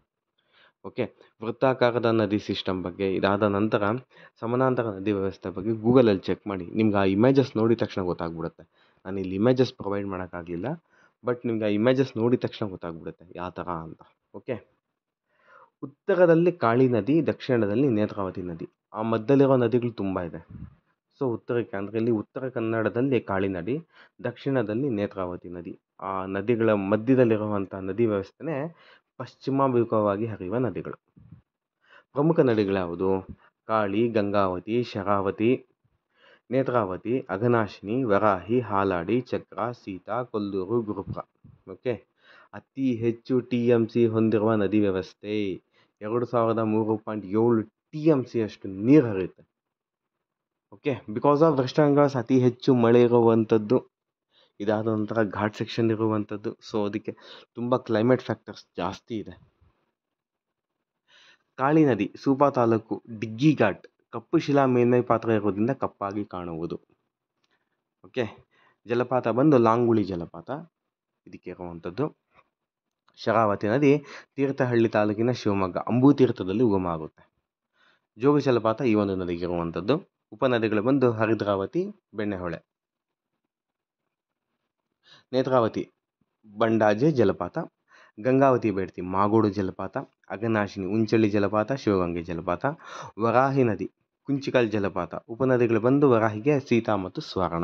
ಓಕೆ ವೃತ್ತಾಕಾರದ ನದಿ ಸಿಸ್ಟಮ್ ಬಗ್ಗೆ ಇದಾದ ನಂತರ ಸಮಾನಾಂತರ ನದಿ ವ್ಯವಸ್ಥೆ ಬಗ್ಗೆ ಗೂಗಲಲ್ಲಿ ಚೆಕ್ ಮಾಡಿ ನಿಮ್ಗೆ ಆ ಇಮೇಜಸ್ ನೋಡಿದ ತಕ್ಷಣ ಗೊತ್ತಾಗ್ಬಿಡುತ್ತೆ ನಾನು ಇಲ್ಲಿ ಇಮೇಜಸ್ ಪ್ರೊವೈಡ್ ಮಾಡೋಕ್ಕಾಗಲಿಲ್ಲ ಬಟ್ ನಿಮ್ಗೆ ಆ ಇಮೇಜಸ್ ನೋಡಿದ ತಕ್ಷಣ ಗೊತ್ತಾಗ್ಬಿಡುತ್ತೆ ಯಾವ ಥರ ಅಂತ ಓಕೆ ಉತ್ತರದಲ್ಲಿ ಕಾಳಿ ನದಿ ದಕ್ಷಿಣದಲ್ಲಿ ನೇತ್ರಾವತಿ ನದಿ ಆ ಮಧ್ಯದಲ್ಲಿರುವ ನದಿಗಳು ತುಂಬ ಇದೆ ಸೊ ಉತ್ತರಕ್ಕೆ ಅಂದರೆ ಇಲ್ಲಿ ಉತ್ತರ ಕನ್ನಡದಲ್ಲಿ ಕಾಳಿ ನದಿ ದಕ್ಷಿಣದಲ್ಲಿ ನೇತ್ರಾವತಿ ನದಿ ಆ ನದಿಗಳ ಮಧ್ಯದಲ್ಲಿರುವಂಥ ನದಿ ವ್ಯವಸ್ಥೆನೇ ಪಶ್ಚಿಮಾಭಿಮುಖವಾಗಿ ಹರಿಯುವ ನದಿಗಳು ಪ್ರಮುಖ ನದಿಗಳ್ಯಾವುದು ಕಾಳಿ ಗಂಗಾವತಿ ಶರಾವತಿ ನೇತ್ರಾವತಿ ಅಘನಾಶಿನಿ ವರಾಹಿ ಹಾಲಾಡಿ ಚಕ್ರ ಸೀತಾ ಕೊಲ್ಲೂರು ಗುರುಪ್ರ ಓಕೆ ಅತಿ ಹೆಚ್ಚು ಟಿ ಎಮ್ ಸಿ ಹೊಂದಿರುವ ನದಿ ವ್ಯವಸ್ಥೆ ಎರಡು ಸಾವಿರದ ಮೂರು ಪಾಯಿಂಟ್ ಏಳು ಟಿ ಎಮ್ ಅಷ್ಟು ನೀರು ಹರಿಯುತ್ತೆ okay because of west Bengals ಅತಿ ಹೆಚ್ಚು ಮಳೆ ಇರುವಂಥದ್ದು ಇದಾದ ನಂತರ ಘಾಟ್ ಸೆಕ್ಷನ್ ಇರುವಂಥದ್ದು ಸೊ ಅದಕ್ಕೆ ತುಂಬ ಕ್ಲೈಮೇಟ್ ಫ್ಯಾಕ್ಟರ್ಸ್ ಜಾಸ್ತಿ ಇದೆ ಕಾಳಿ ನದಿ ಸೂಪಾ ತಾಲೂಕು ಡಿಗ್ಗಿ ಘಾಟ್ ಕಪ್ಪು ಶಿಲಾ ಮೇಲ್ಮೈ ಪಾತ್ರ ಇರೋದ್ರಿಂದ ಕಪ್ಪಾಗಿ ಕಾಣುವುದು ಓಕೆ ಜಲಪಾತ ಬಂದು ಲಾಂಗುಳಿ ಜಲಪಾತ ಇದಕ್ಕೆ ಇರುವಂಥದ್ದು ಶರಾವತಿ ನದಿ ತೀರ್ಥಹಳ್ಳಿ ತಾಲೂಕಿನ ಶಿವಮೊಗ್ಗ ಅಂಬುತೀರ್ಥದಲ್ಲಿ ಉಗಮ ಆಗುತ್ತೆ ಜೋಗ ಜಲಪಾತ ಈ ಒಂದು ನದಿಗೆ ಇರುವಂಥದ್ದು ಉಪನದಿಗಳು ಬಂದು ಹರಿದ್ರಾವತಿ ಬೆಣ್ಣೆಹೊಳೆ ನೇತ್ರಾವತಿ ಬಂಡಾಜೆ ಜಲಪಾತ ಗಂಗಾವತಿ ಬೇಡ್ತಿ ಮಾಗೋಡು ಜಲಪಾತ ಅಗನಾಶಿನಿ ಉಂಚಳ್ಳಿ ಜಲಪಾತ ಶಿವಗಂಗೆ ಜಲಪಾತ ವರಾಹಿ ನದಿ ಕುಂಚಿಕಲ್ ಜಲಪಾತ ಉಪನದಿಗಳು ಬಂದು ವರಾಹಿಗೆ ಸೀತಾ ಮತ್ತು ಸ್ವರ್ಣ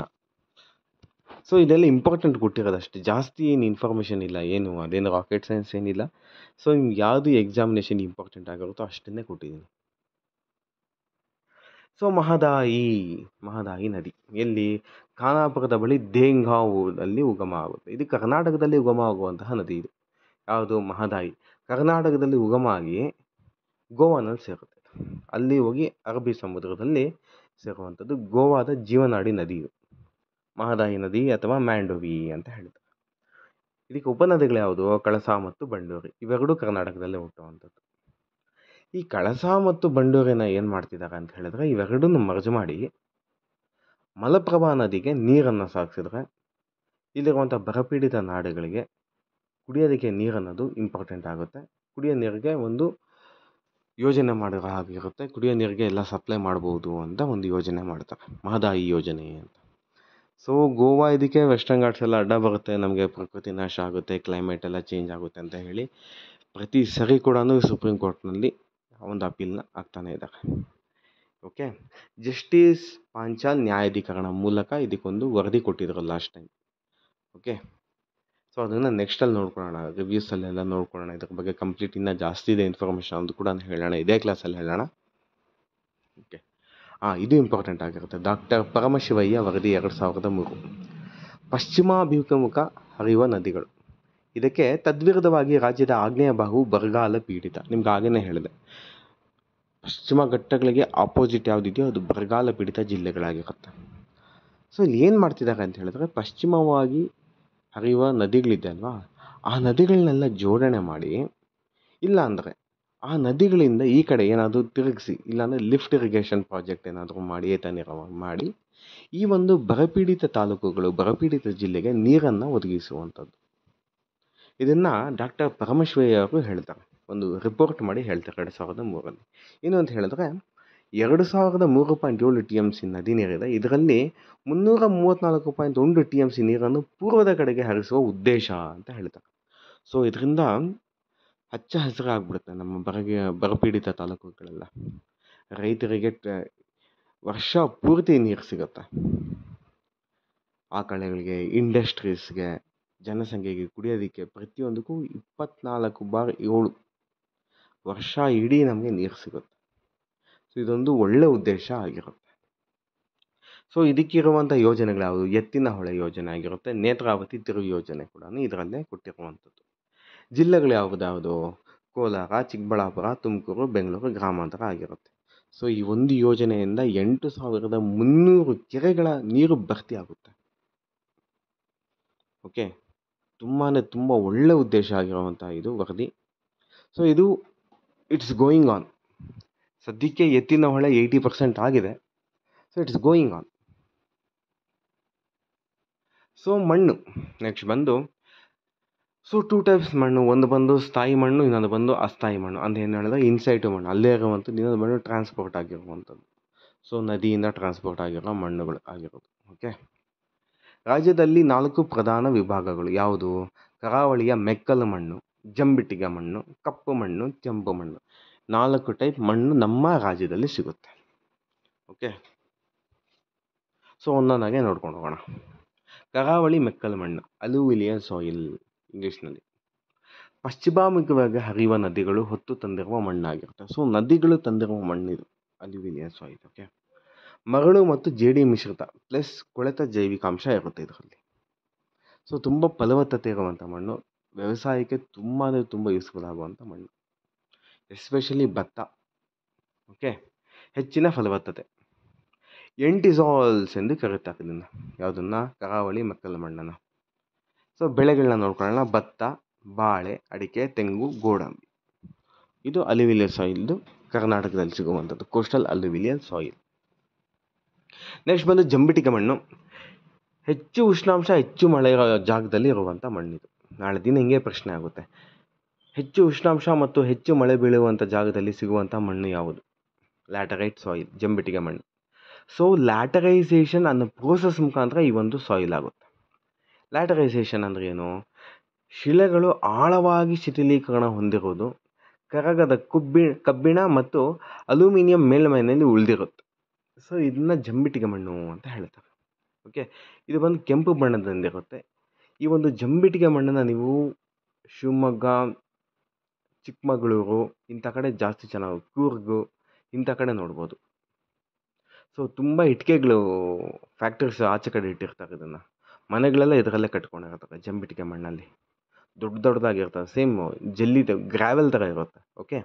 ಸೊ ಇದೆಲ್ಲ ಇಂಪಾರ್ಟೆಂಟ್ ಕೊಟ್ಟಿರೋದು ಅಷ್ಟೇ ಜಾಸ್ತಿ ಏನು ಇನ್ಫಾರ್ಮೇಷನ್ ಇಲ್ಲ ಏನು ಅದೇನು ರಾಕೆಟ್ ಸೈನ್ಸ್ ಏನಿಲ್ಲ ಸೊ ನಿಮ್ಗೆ ಯಾವುದು ಎಕ್ಸಾಮಿನೇಷನ್ ಇಂಪಾರ್ಟೆಂಟ್ ಆಗಿರುತ್ತೋ ಅಷ್ಟನ್ನೇ ಕೊಟ್ಟಿದ್ದೀನಿ ಸೊ ಮಹದಾಯಿ ಮಹದಾಯಿ ನದಿ ಎಲ್ಲಿ ಖಾನಾಪುರದ ಬಳಿ ದೇಂಗಾವೂನಲ್ಲಿ ಉಗಮ ಆಗುತ್ತೆ ಇದು ಕರ್ನಾಟಕದಲ್ಲಿ ಉಗಮ ಆಗುವಂತಹ ನದಿ ಇದು ಯಾವುದು ಮಹದಾಯಿ ಕರ್ನಾಟಕದಲ್ಲಿ ಉಗಮ ಆಗಿ ಗೋವಾನಲ್ಲಿ ಸೇರುತ್ತೆ ಅಲ್ಲಿ ಹೋಗಿ ಅರಬ್ಬಿ ಸಮುದ್ರದಲ್ಲಿ ಸೇರುವಂಥದ್ದು ಗೋವಾದ ಜೀವನಾಡಿ ನದಿ ಇದು ಮಹದಾಯಿ ನದಿ ಅಥವಾ ಮ್ಯಾಂಡೋವಿ ಅಂತ ಹೇಳ್ತಾರೆ ಇದಕ್ಕೆ ಉಪನದಿಗಳು ಯಾವುದು ಕಳಸ ಮತ್ತು ಬಂಡೂರಿ ಇವೆರಡೂ ಕರ್ನಾಟಕದಲ್ಲೇ ಹುಟ್ಟುವಂಥದ್ದು ಈ ಕಳಸ ಮತ್ತು ಬಂಡೂರಿನ ಏನು ಮಾಡ್ತಿದ್ದಾರೆ ಅಂತ ಹೇಳಿದ್ರೆ ಇವೆರಡನ್ನೂ ಮರ್ಜು ಮಾಡಿ ಮಲಪ್ರಭಾ ನದಿಗೆ ನೀರನ್ನು ಸಾಗಿಸಿದ್ರೆ ಇಲ್ಲಿರುವಂಥ ಬರಪೀಡಿತ ನಾಡುಗಳಿಗೆ ಕುಡಿಯೋದಕ್ಕೆ ನೀರು ಅನ್ನೋದು ಇಂಪಾರ್ಟೆಂಟ್ ಆಗುತ್ತೆ ಕುಡಿಯೋ ನೀರಿಗೆ ಒಂದು ಯೋಜನೆ ಮಾಡಿರೋ ಹಾಗಿರುತ್ತೆ ಕುಡಿಯೋ ನೀರಿಗೆ ಎಲ್ಲ ಸಪ್ಲೈ ಮಾಡ್ಬೋದು ಅಂತ ಒಂದು ಯೋಜನೆ ಮಾಡ್ತಾರೆ ಮಹದಾಯಿ ಯೋಜನೆ ಅಂತ ಸೊ ಗೋವಾ ಇದಕ್ಕೆ ವೆಸ್ಟರ್ನ್ ಘಾಟ್ಸ್ ಎಲ್ಲ ಅಡ್ಡ ಬರುತ್ತೆ ನಮಗೆ ಪ್ರಕೃತಿ ನಾಶ ಆಗುತ್ತೆ ಕ್ಲೈಮೇಟ್ ಎಲ್ಲ ಚೇಂಜ್ ಆಗುತ್ತೆ ಅಂತ ಹೇಳಿ ಪ್ರತಿ ಸರಿ ಕೂಡ ಸುಪ್ರೀಂ ಕೋರ್ಟ್ನಲ್ಲಿ ಒಂದು ಅಪೀಲ್ನ ಆಗ್ತಾನೆ ಇದ್ದಾರೆ ಓಕೆ ಜಸ್ಟಿಸ್ ಪಾಂಚಾಲ್ ನ್ಯಾಯಾಧೀಕರಣ ಮೂಲಕ ಇದಕ್ಕೊಂದು ವರದಿ ಕೊಟ್ಟಿದ್ರು ಲಾಸ್ಟ್ ಟೈಮ್ ಓಕೆ ಸೊ ಅದನ್ನು ನೆಕ್ಸ್ಟಲ್ಲಿ ನೋಡ್ಕೊಳ್ಳೋಣ ರಿವ್ಯೂಸಲ್ಲೆಲ್ಲ ನೋಡ್ಕೊಳ್ಳೋಣ ಇದ್ರ ಬಗ್ಗೆ ಕಂಪ್ಲೀಟ್ ಇನ್ನೂ ಜಾಸ್ತಿ ಇದೆ ಇನ್ಫಾರ್ಮೇಷನ್ ಅಂತ ಕೂಡ ಹೇಳೋಣ ಇದೇ ಕ್ಲಾಸಲ್ಲಿ ಹೇಳೋಣ ಓಕೆ ಇದು ಇಂಪಾರ್ಟೆಂಟ್ ಆಗಿರುತ್ತೆ ಡಾಕ್ಟರ್ ಪರಮಶಿವಯ್ಯ ವರದಿ ಎರಡು ಸಾವಿರದ ಮೂರು ಪಶ್ಚಿಮಾಭಿಮುಖ ಹರಿಯುವ ನದಿಗಳು ಇದಕ್ಕೆ ತದ್ವಿರುದ್ಧವಾಗಿ ರಾಜ್ಯದ ಆಗ್ನೇಯ ಬಾಹು ಬರಗಾಲ ಪೀಡಿತ ನಿಮ್ಗೆ ಆಗಲೇ ಹೇಳಿದೆ ಪಶ್ಚಿಮ ಘಟ್ಟಗಳಿಗೆ ಆಪೋಸಿಟ್ ಯಾವುದಿದೆಯೋ ಅದು ಬರಗಾಲ ಪೀಡಿತ ಜಿಲ್ಲೆಗಳಾಗಿರುತ್ತೆ ಸೊ ಇಲ್ಲಿ ಏನು ಮಾಡ್ತಿದ್ದಾರೆ ಅಂತ ಹೇಳಿದ್ರೆ ಪಶ್ಚಿಮವಾಗಿ ಹರಿಯುವ ನದಿಗಳಿದೆ ಅಲ್ವಾ ಆ ನದಿಗಳನ್ನೆಲ್ಲ ಜೋಡಣೆ ಮಾಡಿ ಇಲ್ಲಾಂದರೆ ಆ ನದಿಗಳಿಂದ ಈ ಕಡೆ ಏನಾದರೂ ತಿರುಗಿಸಿ ಇಲ್ಲಾಂದರೆ ಲಿಫ್ಟ್ ಇರಿಗೇಷನ್ ಪ್ರಾಜೆಕ್ಟ್ ಏನಾದರೂ ಮಾಡಿ ಏತ ನೀರಾವರಿ ಮಾಡಿ ಈ ಒಂದು ಬರಪೀಡಿತ ತಾಲೂಕುಗಳು ಬರಪೀಡಿತ ಜಿಲ್ಲೆಗೆ ನೀರನ್ನು ಒದಗಿಸುವಂಥದ್ದು ಇದನ್ನು ಡಾಕ್ಟರ್ ಪರಮೇಶ್ವರಯ್ಯ ಅವರು ಹೇಳ್ತಾರೆ ಒಂದು ರಿಪೋರ್ಟ್ ಮಾಡಿ ಹೇಳ್ತಾರೆ ಎರಡು ಸಾವಿರದ ಮೂರಲ್ಲಿ ಏನು ಅಂತ ಹೇಳಿದ್ರೆ ಎರಡು ಸಾವಿರದ ಮೂರು ಪಾಯಿಂಟ್ ಏಳು ಟಿ ಎಮ್ ಸಿ ನದಿ ನೀರಿದೆ ಇದರಲ್ಲಿ ಮುನ್ನೂರ ಮೂವತ್ತ್ನಾಲ್ಕು ಪಾಯಿಂಟ್ ಒಂದು ಟಿ ಎಮ್ ಸಿ ನೀರನ್ನು ಪೂರ್ವದ ಕಡೆಗೆ ಹರಿಸುವ ಉದ್ದೇಶ ಅಂತ ಹೇಳ್ತಾರೆ ಸೊ ಇದರಿಂದ ಹಚ್ಚ ಹಸಿರಾಗ್ಬಿಡುತ್ತೆ ನಮ್ಮ ಬರಗೆ ಬರಪೀಡಿತ ತಾಲೂಕುಗಳೆಲ್ಲ ರೈತರಿಗೆ ವರ್ಷ ಪೂರ್ತಿ ನೀರು ಸಿಗುತ್ತೆ ಕಳೆಗಳಿಗೆ ಇಂಡಸ್ಟ್ರೀಸ್ಗೆ ಜನಸಂಖ್ಯೆಗೆ ಕುಡಿಯೋದಕ್ಕೆ ಪ್ರತಿಯೊಂದಕ್ಕೂ ಇಪ್ಪತ್ನಾಲ್ಕು ಬಾರ್ ಏಳು ವರ್ಷ ಇಡೀ ನಮಗೆ ನೀರು ಸಿಗುತ್ತೆ ಸೊ ಇದೊಂದು ಒಳ್ಳೆಯ ಉದ್ದೇಶ ಆಗಿರುತ್ತೆ ಸೊ ಇದಕ್ಕಿರುವಂಥ ಯೋಜನೆಗಳು ಯಾವುದು ಎತ್ತಿನ ಹೊಳೆ ಯೋಜನೆ ಆಗಿರುತ್ತೆ ನೇತ್ರಾವತಿ ತಿರುವು ಯೋಜನೆ ಕೂಡ ಇದರಲ್ಲೇ ಕೊಟ್ಟಿರುವಂಥದ್ದು ಜಿಲ್ಲೆಗಳು ಯಾವುದ್ಯಾವ್ದು ಕೋಲಾರ ಚಿಕ್ಕಬಳ್ಳಾಪುರ ತುಮಕೂರು ಬೆಂಗಳೂರು ಗ್ರಾಮಾಂತರ ಆಗಿರುತ್ತೆ ಸೊ ಈ ಒಂದು ಯೋಜನೆಯಿಂದ ಎಂಟು ಸಾವಿರದ ಮುನ್ನೂರು ಕೆರೆಗಳ ನೀರು ಭರ್ತಿ ಆಗುತ್ತೆ ಓಕೆ ತುಂಬಾ ತುಂಬ ಒಳ್ಳೆಯ ಉದ್ದೇಶ ಆಗಿರುವಂಥ ಇದು ವರದಿ ಸೊ ಇದು ಇಟ್ಸ್ ಗೋಯಿಂಗ್ ಆನ್ ಸದ್ಯಕ್ಕೆ ಎತ್ತಿನ ಹೊಳೆ ಏಯ್ಟಿ ಪರ್ಸೆಂಟ್ ಆಗಿದೆ so it's going on so ಮಣ್ಣು ನೆಕ್ಸ್ಟ್ ಬಂದು ಸೊ ಟೂ ಟೈಪ್ಸ್ ಮಣ್ಣು ಒಂದು ಬಂದು ಸ್ಥಾಯಿ ಮಣ್ಣು ಇನ್ನೊಂದು ಬಂದು ಅಸ್ಥಾಯಿ ಮಣ್ಣು ಅಂದ್ರೆ ಏನು ಹೇಳಿದ್ರೆ ಇನ್ಸೈಟು ಮಣ್ಣು ಅಲ್ಲೇ ಇರುವಂಥದ್ದು ಇನ್ನೊಂದು ಮಣ್ಣು ಟ್ರಾನ್ಸ್ಪೋರ್ಟ್ ಆಗಿರುವಂಥದ್ದು ಸೊ ನದಿಯಿಂದ ಟ್ರಾನ್ಸ್ಪೋರ್ಟ್ ಆಗಿರೋ ಮಣ್ಣುಗಳು ಆಗಿರೋದು ಓಕೆ ರಾಜ್ಯದಲ್ಲಿ ನಾಲ್ಕು ಪ್ರಧಾನ ವಿಭಾಗಗಳು ಯಾವುದು ಕರಾವಳಿಯ ಮೆಕ್ಕಲು ಮಣ್ಣು ಜಂಬಿಟ್ಟಿಗೆ ಮಣ್ಣು ಕಪ್ಪು ಮಣ್ಣು ಕೆಂಪು ಮಣ್ಣು ನಾಲ್ಕು ಟೈಪ್ ಮಣ್ಣು ನಮ್ಮ ರಾಜ್ಯದಲ್ಲಿ ಸಿಗುತ್ತೆ ಓಕೆ ಸೊ ಒಂದೊಂದಾಗೆ ನೋಡ್ಕೊಂಡು ಹೋಗೋಣ ಕರಾವಳಿ ಮೆಕ್ಕಲು ಮಣ್ಣು ಅಲುವಿಲಿಯನ್ ಸಾಯಿಲ್ ಇಂಗ್ಲೀಷ್ನಲ್ಲಿ ಪಶ್ಚಿಮಾಮುಖವಾಗಿ ಹರಿಯುವ ನದಿಗಳು ಹೊತ್ತು ತಂದಿರುವ ಮಣ್ಣಾಗಿರುತ್ತೆ ಸೊ ನದಿಗಳು ತಂದಿರುವ ಮಣ್ಣಿದು ವಿನ್ಯಾಸ ಆಯಿತು ಓಕೆ ಮರಳು ಮತ್ತು ಜೇಡಿ ಮಿಶ್ರಿತ ಪ್ಲಸ್ ಕೊಳೆತ ಜೈವಿಕಾಂಶ ಇರುತ್ತೆ ಇದರಲ್ಲಿ ಸೊ ತುಂಬ ಫಲವತ್ತತೆ ಇರುವಂಥ ಮಣ್ಣು ವ್ಯವಸಾಯಕ್ಕೆ ತುಂಬಾ ತುಂಬ ಯೂಸ್ಫುಲ್ ಆಗುವಂಥ ಮಣ್ಣು ಎಸ್ಪೆಷಲಿ ಭತ್ತ ಓಕೆ ಹೆಚ್ಚಿನ ಫಲವತ್ತತೆ ಎಂಟಿಸಾಲ್ಸ್ ಎಂದು ಕರೆಯುತ್ತಾರೆ ಇದನ್ನು ಯಾವುದನ್ನು ಕರಾವಳಿ ಮಕ್ಕಳ ಮಣ್ಣನ್ನು ಸೊ ಬೆಳೆಗಳನ್ನ ನೋಡ್ಕೊಳ್ಳೋಣ ಭತ್ತ ಬಾಳೆ ಅಡಿಕೆ ತೆಂಗು ಗೋಡಂಬಿ ಇದು ಅಲುವಿಲಿಯನ್ ಸಾಯಿಲ್ದು ಕರ್ನಾಟಕದಲ್ಲಿ ಸಿಗುವಂಥದ್ದು ಕೋಸ್ಟಲ್ ಅಲುವಿಲಿಯನ್ ಸಾಯಿಲ್ ನೆಕ್ಸ್ಟ್ ಬಂದು ಜಂಬಿಟಿಗೆ ಮಣ್ಣು ಹೆಚ್ಚು ಉಷ್ಣಾಂಶ ಹೆಚ್ಚು ಮಳೆ ಜಾಗದಲ್ಲಿ ಇರುವಂಥ ಮಣ್ಣಿದು ನಾಳೆ ದಿನ ಹಿಂಗೆ ಪ್ರಶ್ನೆ ಆಗುತ್ತೆ ಹೆಚ್ಚು ಉಷ್ಣಾಂಶ ಮತ್ತು ಹೆಚ್ಚು ಮಳೆ ಬೀಳುವಂಥ ಜಾಗದಲ್ಲಿ ಸಿಗುವಂಥ ಮಣ್ಣು ಯಾವುದು ಲ್ಯಾಟರೈಟ್ ಸಾಯಿಲ್ ಜಂಬಿಟಿಗೆ ಮಣ್ಣು ಸೊ ಲ್ಯಾಟರೈಸೇಷನ್ ಅನ್ನೋ ಪ್ರೋಸೆಸ್ ಮುಖಾಂತರ ಈ ಒಂದು ಸಾಯಿಲ್ ಆಗುತ್ತೆ ಲ್ಯಾಟರೈಸೇಷನ್ ಅಂದರೆ ಏನು ಶಿಲೆಗಳು ಆಳವಾಗಿ ಶಿಥಿಲೀಕರಣ ಹೊಂದಿರುವುದು ಕರಗದ ಕುಬ್ಬಿ ಕಬ್ಬಿಣ ಮತ್ತು ಅಲ್ಯೂಮಿನಿಯಂ ಮೇಲ್ಮೈನಲ್ಲಿ ಉಳಿದಿರುತ್ತೆ ಸೊ ಇದನ್ನ ಜಂಬಿಟ್ಟಿಗೆ ಮಣ್ಣು ಅಂತ ಹೇಳ್ತಾರೆ ಓಕೆ ಇದು ಬಂದು ಕೆಂಪು ಬಣ್ಣದಿಂದಿರುತ್ತೆ ಈ ಒಂದು ಜಂಬಿಟ್ಟಿಗೆ ಮಣ್ಣನ್ನು ನೀವು ಶಿವಮೊಗ್ಗ ಚಿಕ್ಕಮಗಳೂರು ಇಂಥ ಕಡೆ ಜಾಸ್ತಿ ಚೆನ್ನಾಗಿ ಕೂರ್ಗು ಇಂಥ ಕಡೆ ನೋಡ್ಬೋದು ಸೊ ತುಂಬ ಇಟ್ಟಿಗೆಗಳು ಫ್ಯಾಕ್ಟ್ರೀಸ್ ಆಚೆ ಕಡೆ ಇಟ್ಟಿರ್ತಾರೆ ಇದನ್ನು ಮನೆಗಳೆಲ್ಲ ಇದರಲ್ಲೇ ಕಟ್ಕೊಂಡಿರ್ತವೆ ಜಂಬಿಟ್ಟಿಗೆ ಮಣ್ಣಲ್ಲಿ ದೊಡ್ಡ ದೊಡ್ಡದಾಗಿರ್ತವೆ ಸೇಮ್ ಜಲ್ಲಿ ಗ್ರಾವೆಲ್ ಥರ ಇರುತ್ತೆ ಓಕೆ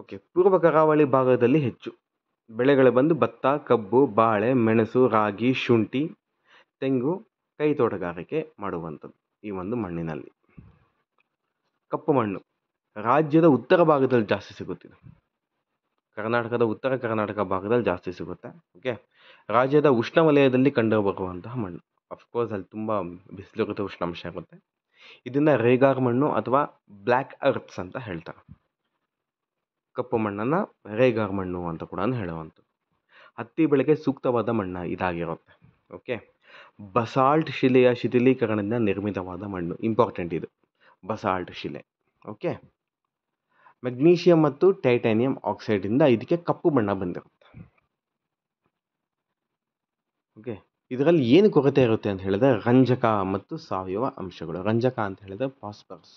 ಓಕೆ ಪೂರ್ವ ಕರಾವಳಿ ಭಾಗದಲ್ಲಿ ಹೆಚ್ಚು ಬೆಳೆಗಳು ಬಂದು ಭತ್ತ ಕಬ್ಬು ಬಾಳೆ ಮೆಣಸು ರಾಗಿ ಶುಂಠಿ ತೆಂಗು ಕೈ ತೋಟಗಾರಿಕೆ ಮಾಡುವಂಥದ್ದು ಈ ಒಂದು ಮಣ್ಣಿನಲ್ಲಿ ಕಪ್ಪು ಮಣ್ಣು ರಾಜ್ಯದ ಉತ್ತರ ಭಾಗದಲ್ಲಿ ಜಾಸ್ತಿ ಸಿಗುತ್ತಿದೆ ಕರ್ನಾಟಕದ ಉತ್ತರ ಕರ್ನಾಟಕ ಭಾಗದಲ್ಲಿ ಜಾಸ್ತಿ ಸಿಗುತ್ತೆ ಓಕೆ ರಾಜ್ಯದ ಉಷ್ಣವಲಯದಲ್ಲಿ ಕಂಡುಬರುವಂತಹ ಮಣ್ಣು ಅಫ್ಕೋರ್ಸ್ ಅಲ್ಲಿ ತುಂಬ ಬಿಸಿಲಿರುತ್ತೆ ಉಷ್ಣಾಂಶ ಇರುತ್ತೆ ಇದನ್ನು ರೇಗಾರ್ ಮಣ್ಣು ಅಥವಾ ಬ್ಲ್ಯಾಕ್ ಅರ್ಥ್ಸ್ ಅಂತ ಹೇಳ್ತಾರೆ ಕಪ್ಪು ಮಣ್ಣನ್ನು ರೇಗಾರ್ ಮಣ್ಣು ಅಂತ ಕೂಡ ಹೇಳುವಂಥದ್ದು ಹತ್ತಿ ಬೆಳೆಗೆ ಸೂಕ್ತವಾದ ಮಣ್ಣು ಇದಾಗಿರುತ್ತೆ ಓಕೆ ಬಸಾಲ್ಟ್ ಶಿಲೆಯ ಶಿಥಿಲೀಕರಣದಿಂದ ನಿರ್ಮಿತವಾದ ಮಣ್ಣು ಇಂಪಾರ್ಟೆಂಟ್ ಇದು ಬಸಾಲ್ಟ್ ಶಿಲೆ ಓಕೆ ಮೆಗ್ನೀಷಿಯಂ ಮತ್ತು ಟೈಟಾನಿಯಂ ಆಕ್ಸೈಡಿಂದ ಇದಕ್ಕೆ ಕಪ್ಪು ಬಣ್ಣ ಬಂದಿರುತ್ತೆ ಓಕೆ ಇದರಲ್ಲಿ ಏನು ಕೊರತೆ ಇರುತ್ತೆ ಅಂತ ಹೇಳಿದ್ರೆ ರಂಜಕ ಮತ್ತು ಸಾವಯವ ಅಂಶಗಳು ರಂಜಕ ಅಂತ ಹೇಳಿದ್ರೆ ಫಾಸ್ಫರಸ್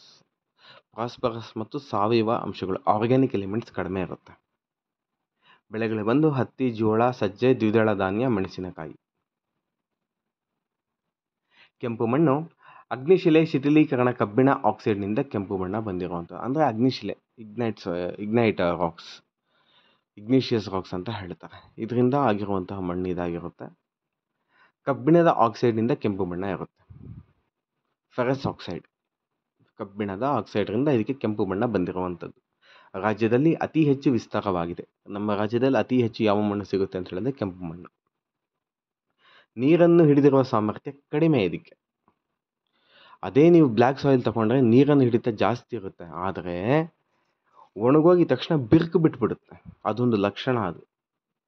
ಫಾಸ್ಫರಸ್ ಮತ್ತು ಸಾವಯವ ಅಂಶಗಳು ಆರ್ಗ್ಯಾನಿಕ್ ಎಲಿಮೆಂಟ್ಸ್ ಕಡಿಮೆ ಇರುತ್ತೆ ಬೆಳೆಗಳು ಬಂದು ಹತ್ತಿ ಜೋಳ ಸಜ್ಜೆ ದ್ವಿದಳ ಧಾನ್ಯ ಮೆಣಸಿನಕಾಯಿ ಕೆಂಪು ಮಣ್ಣು ಅಗ್ನಿಶಿಲೆ ಶಿಥಿಲೀಕರಣ ಕಬ್ಬಿಣ ಆಕ್ಸೈಡ್ನಿಂದ ಕೆಂಪು ಬಣ್ಣ ಬಂದಿರುವಂಥದ್ದು ಅಂದರೆ ಅಗ್ನಿಶಿಲೆ ignites ignite rocks igneous rocks ಅಂತ ಹೇಳ್ತಾರೆ ಇದರಿಂದ ಆಗಿರುವಂತಹ ಮಣ್ಣು ಇದಾಗಿರುತ್ತೆ ಕಬ್ಬಿಣದ ಆಕ್ಸೈಡ್ನಿಂದ ಕೆಂಪು ಬಣ್ಣ ಇರುತ್ತೆ ಫೆರಸ್ ಆಕ್ಸೈಡ್ ಕಬ್ಬಿಣದ ಆಕ್ಸೈಡ್ರಿಂದ ಇದಕ್ಕೆ ಕೆಂಪು ಬಣ್ಣ ಬಂದಿರುವಂಥದ್ದು ರಾಜ್ಯದಲ್ಲಿ ಅತಿ ಹೆಚ್ಚು ವಿಸ್ತಾರವಾಗಿದೆ ನಮ್ಮ ರಾಜ್ಯದಲ್ಲಿ ಅತಿ ಹೆಚ್ಚು ಯಾವ ಮಣ್ಣು ಸಿಗುತ್ತೆ ಅಂತ ಹೇಳಿದ್ರೆ ಕೆಂಪು ಮಣ್ಣು ನೀರನ್ನು ಹಿಡಿದಿರುವ ಸಾಮರ್ಥ್ಯ ಕಡಿಮೆ ಇದಕ್ಕೆ ಅದೇ ನೀವು ಬ್ಲ್ಯಾಕ್ ಸಾಯಿಲ್ ತಗೊಂಡ್ರೆ ನೀರನ್ನು ಹಿಡಿತ ಜಾಸ್ತಿ ಇರುತ್ತೆ ಆದರೆ ಒಣಗೋಗಿ ತಕ್ಷಣ ಬಿರುಕು ಬಿಟ್ಬಿಡುತ್ತೆ ಅದೊಂದು ಲಕ್ಷಣ ಅದು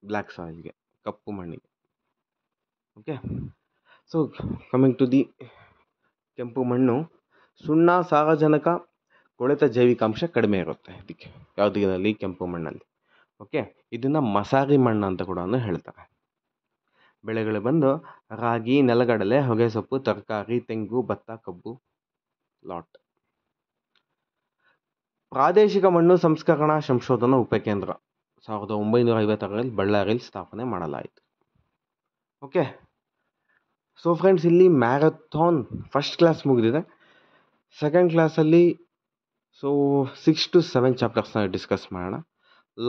ಬ್ಲ್ಯಾಕ್ ಸಾಯಿಲ್ಗೆ ಕಪ್ಪು ಮಣ್ಣಿಗೆ okay so coming to the ಕೆಂಪು ಮಣ್ಣು ಸುಣ್ಣ ಸಾರಜನಕ ಕೊಳೆತ ಜೈವಿಕಾಂಶ ಕಡಿಮೆ ಇರುತ್ತೆ ಇದಕ್ಕೆ ಯಾವುದರಲ್ಲಿ ಕೆಂಪು ಮಣ್ಣಲ್ಲಿ ಓಕೆ ಇದನ್ನು ಮಸಾರಿ ಮಣ್ಣು ಅಂತ ಕೂಡ ಹೇಳ್ತಾರೆ ಬೆಳೆಗಳು ಬಂದು ರಾಗಿ ನೆಲಗಡಲೆ ಹೊಗೆಸೊಪ್ಪು ತರಕಾರಿ ತೆಂಗು ಭತ್ತ ಕಬ್ಬು ಲಾಟ್ ಪ್ರಾದೇಶಿಕ ಮಣ್ಣು ಸಂಸ್ಕರಣಾ ಸಂಶೋಧನಾ ಉಪಕೇಂದ್ರ ಸಾವಿರದ ಒಂಬೈನೂರ ಐವತ್ತಾರರಲ್ಲಿ ಬಳ್ಳಾರಿಯಲ್ಲಿ ಸ್ಥಾಪನೆ ಮಾಡಲಾಯಿತು ಓಕೆ ಸೊ ಫ್ರೆಂಡ್ಸ್ ಇಲ್ಲಿ ಮ್ಯಾರಥಾನ್ ಫಸ್ಟ್ ಕ್ಲಾಸ್ ಮುಗಿದಿದೆ ಸೆಕೆಂಡ್ ಕ್ಲಾಸಲ್ಲಿ ಸೊ ಸಿಕ್ಸ್ ಟು ಸೆವೆನ್ ಚಾಪ್ಟರ್ಸ್ನ ಡಿಸ್ಕಸ್ ಮಾಡೋಣ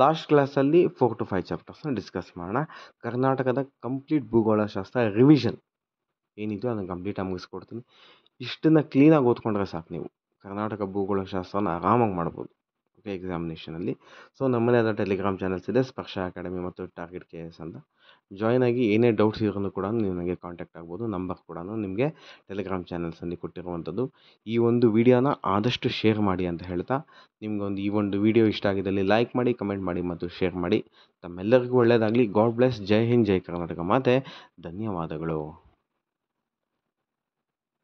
ಲಾಸ್ಟ್ ಕ್ಲಾಸಲ್ಲಿ ಫೋರ್ ಟು ಫೈವ್ ಚಾಪ್ಟರ್ಸ್ನ ಡಿಸ್ಕಸ್ ಮಾಡೋಣ ಕರ್ನಾಟಕದ ಕಂಪ್ಲೀಟ್ ಭೂಗೋಳಶಾಸ್ತ್ರ ರಿವಿಷನ್ ಏನಿದೆಯೋ ಅದನ್ನು ಕಂಪ್ಲೀಟಾಗಿ ಮುಗಿಸ್ಕೊಡ್ತೀನಿ ಇಷ್ಟನ್ನು ಕ್ಲೀನಾಗಿ ಓದ್ಕೊಂಡ್ರೆ ಸಾಕು ನೀವು ಕರ್ನಾಟಕ ಭೂಗೋಳಶಾಸ್ತ್ರನ ಆರಾಮಾಗಿ ಮಾಡ್ಬೋದು ಓಕೆ ಎಕ್ಸಾಮಿನೇಷನಲ್ಲಿ ಸೊ ನಮ್ಮನೇದ ಟೆಲಿಗ್ರಾಮ್ ಚಾನಲ್ಸ್ ಇದೆ ಸ್ಪರ್ಶ ಅಕಾಡೆಮಿ ಮತ್ತು ಟಾರ್ಗೆಟ್ ಕೆ ಎಸ್ ಅಂತ ಜಾಯ್ನ್ ಆಗಿ ಏನೇ ಡೌಟ್ಸ್ ಇದ್ರೂ ಕೂಡ ನನಗೆ ಕಾಂಟ್ಯಾಕ್ಟ್ ಆಗ್ಬೋದು ನಂಬರ್ ಕೂಡ ನಿಮಗೆ ಟೆಲಿಗ್ರಾಮ್ ಚಾನಲ್ಸಲ್ಲಿ ಕೊಟ್ಟಿರುವಂಥದ್ದು ಈ ಒಂದು ವಿಡಿಯೋನ ಆದಷ್ಟು ಶೇರ್ ಮಾಡಿ ಅಂತ ಹೇಳ್ತಾ ನಿಮಗೊಂದು ಈ ಒಂದು ವೀಡಿಯೋ ಇಷ್ಟ ಆಗಿದ್ದಲ್ಲಿ ಲೈಕ್ ಮಾಡಿ ಕಮೆಂಟ್ ಮಾಡಿ ಮತ್ತು ಶೇರ್ ಮಾಡಿ ತಮ್ಮೆಲ್ಲರಿಗೂ ಒಳ್ಳೆಯದಾಗಲಿ ಗಾಡ್ ಬ್ಲೆಸ್ ಜೈ ಹಿಂದ್ ಜೈ ಕರ್ನಾಟಕ ಮಾತೆ ಧನ್ಯವಾದಗಳು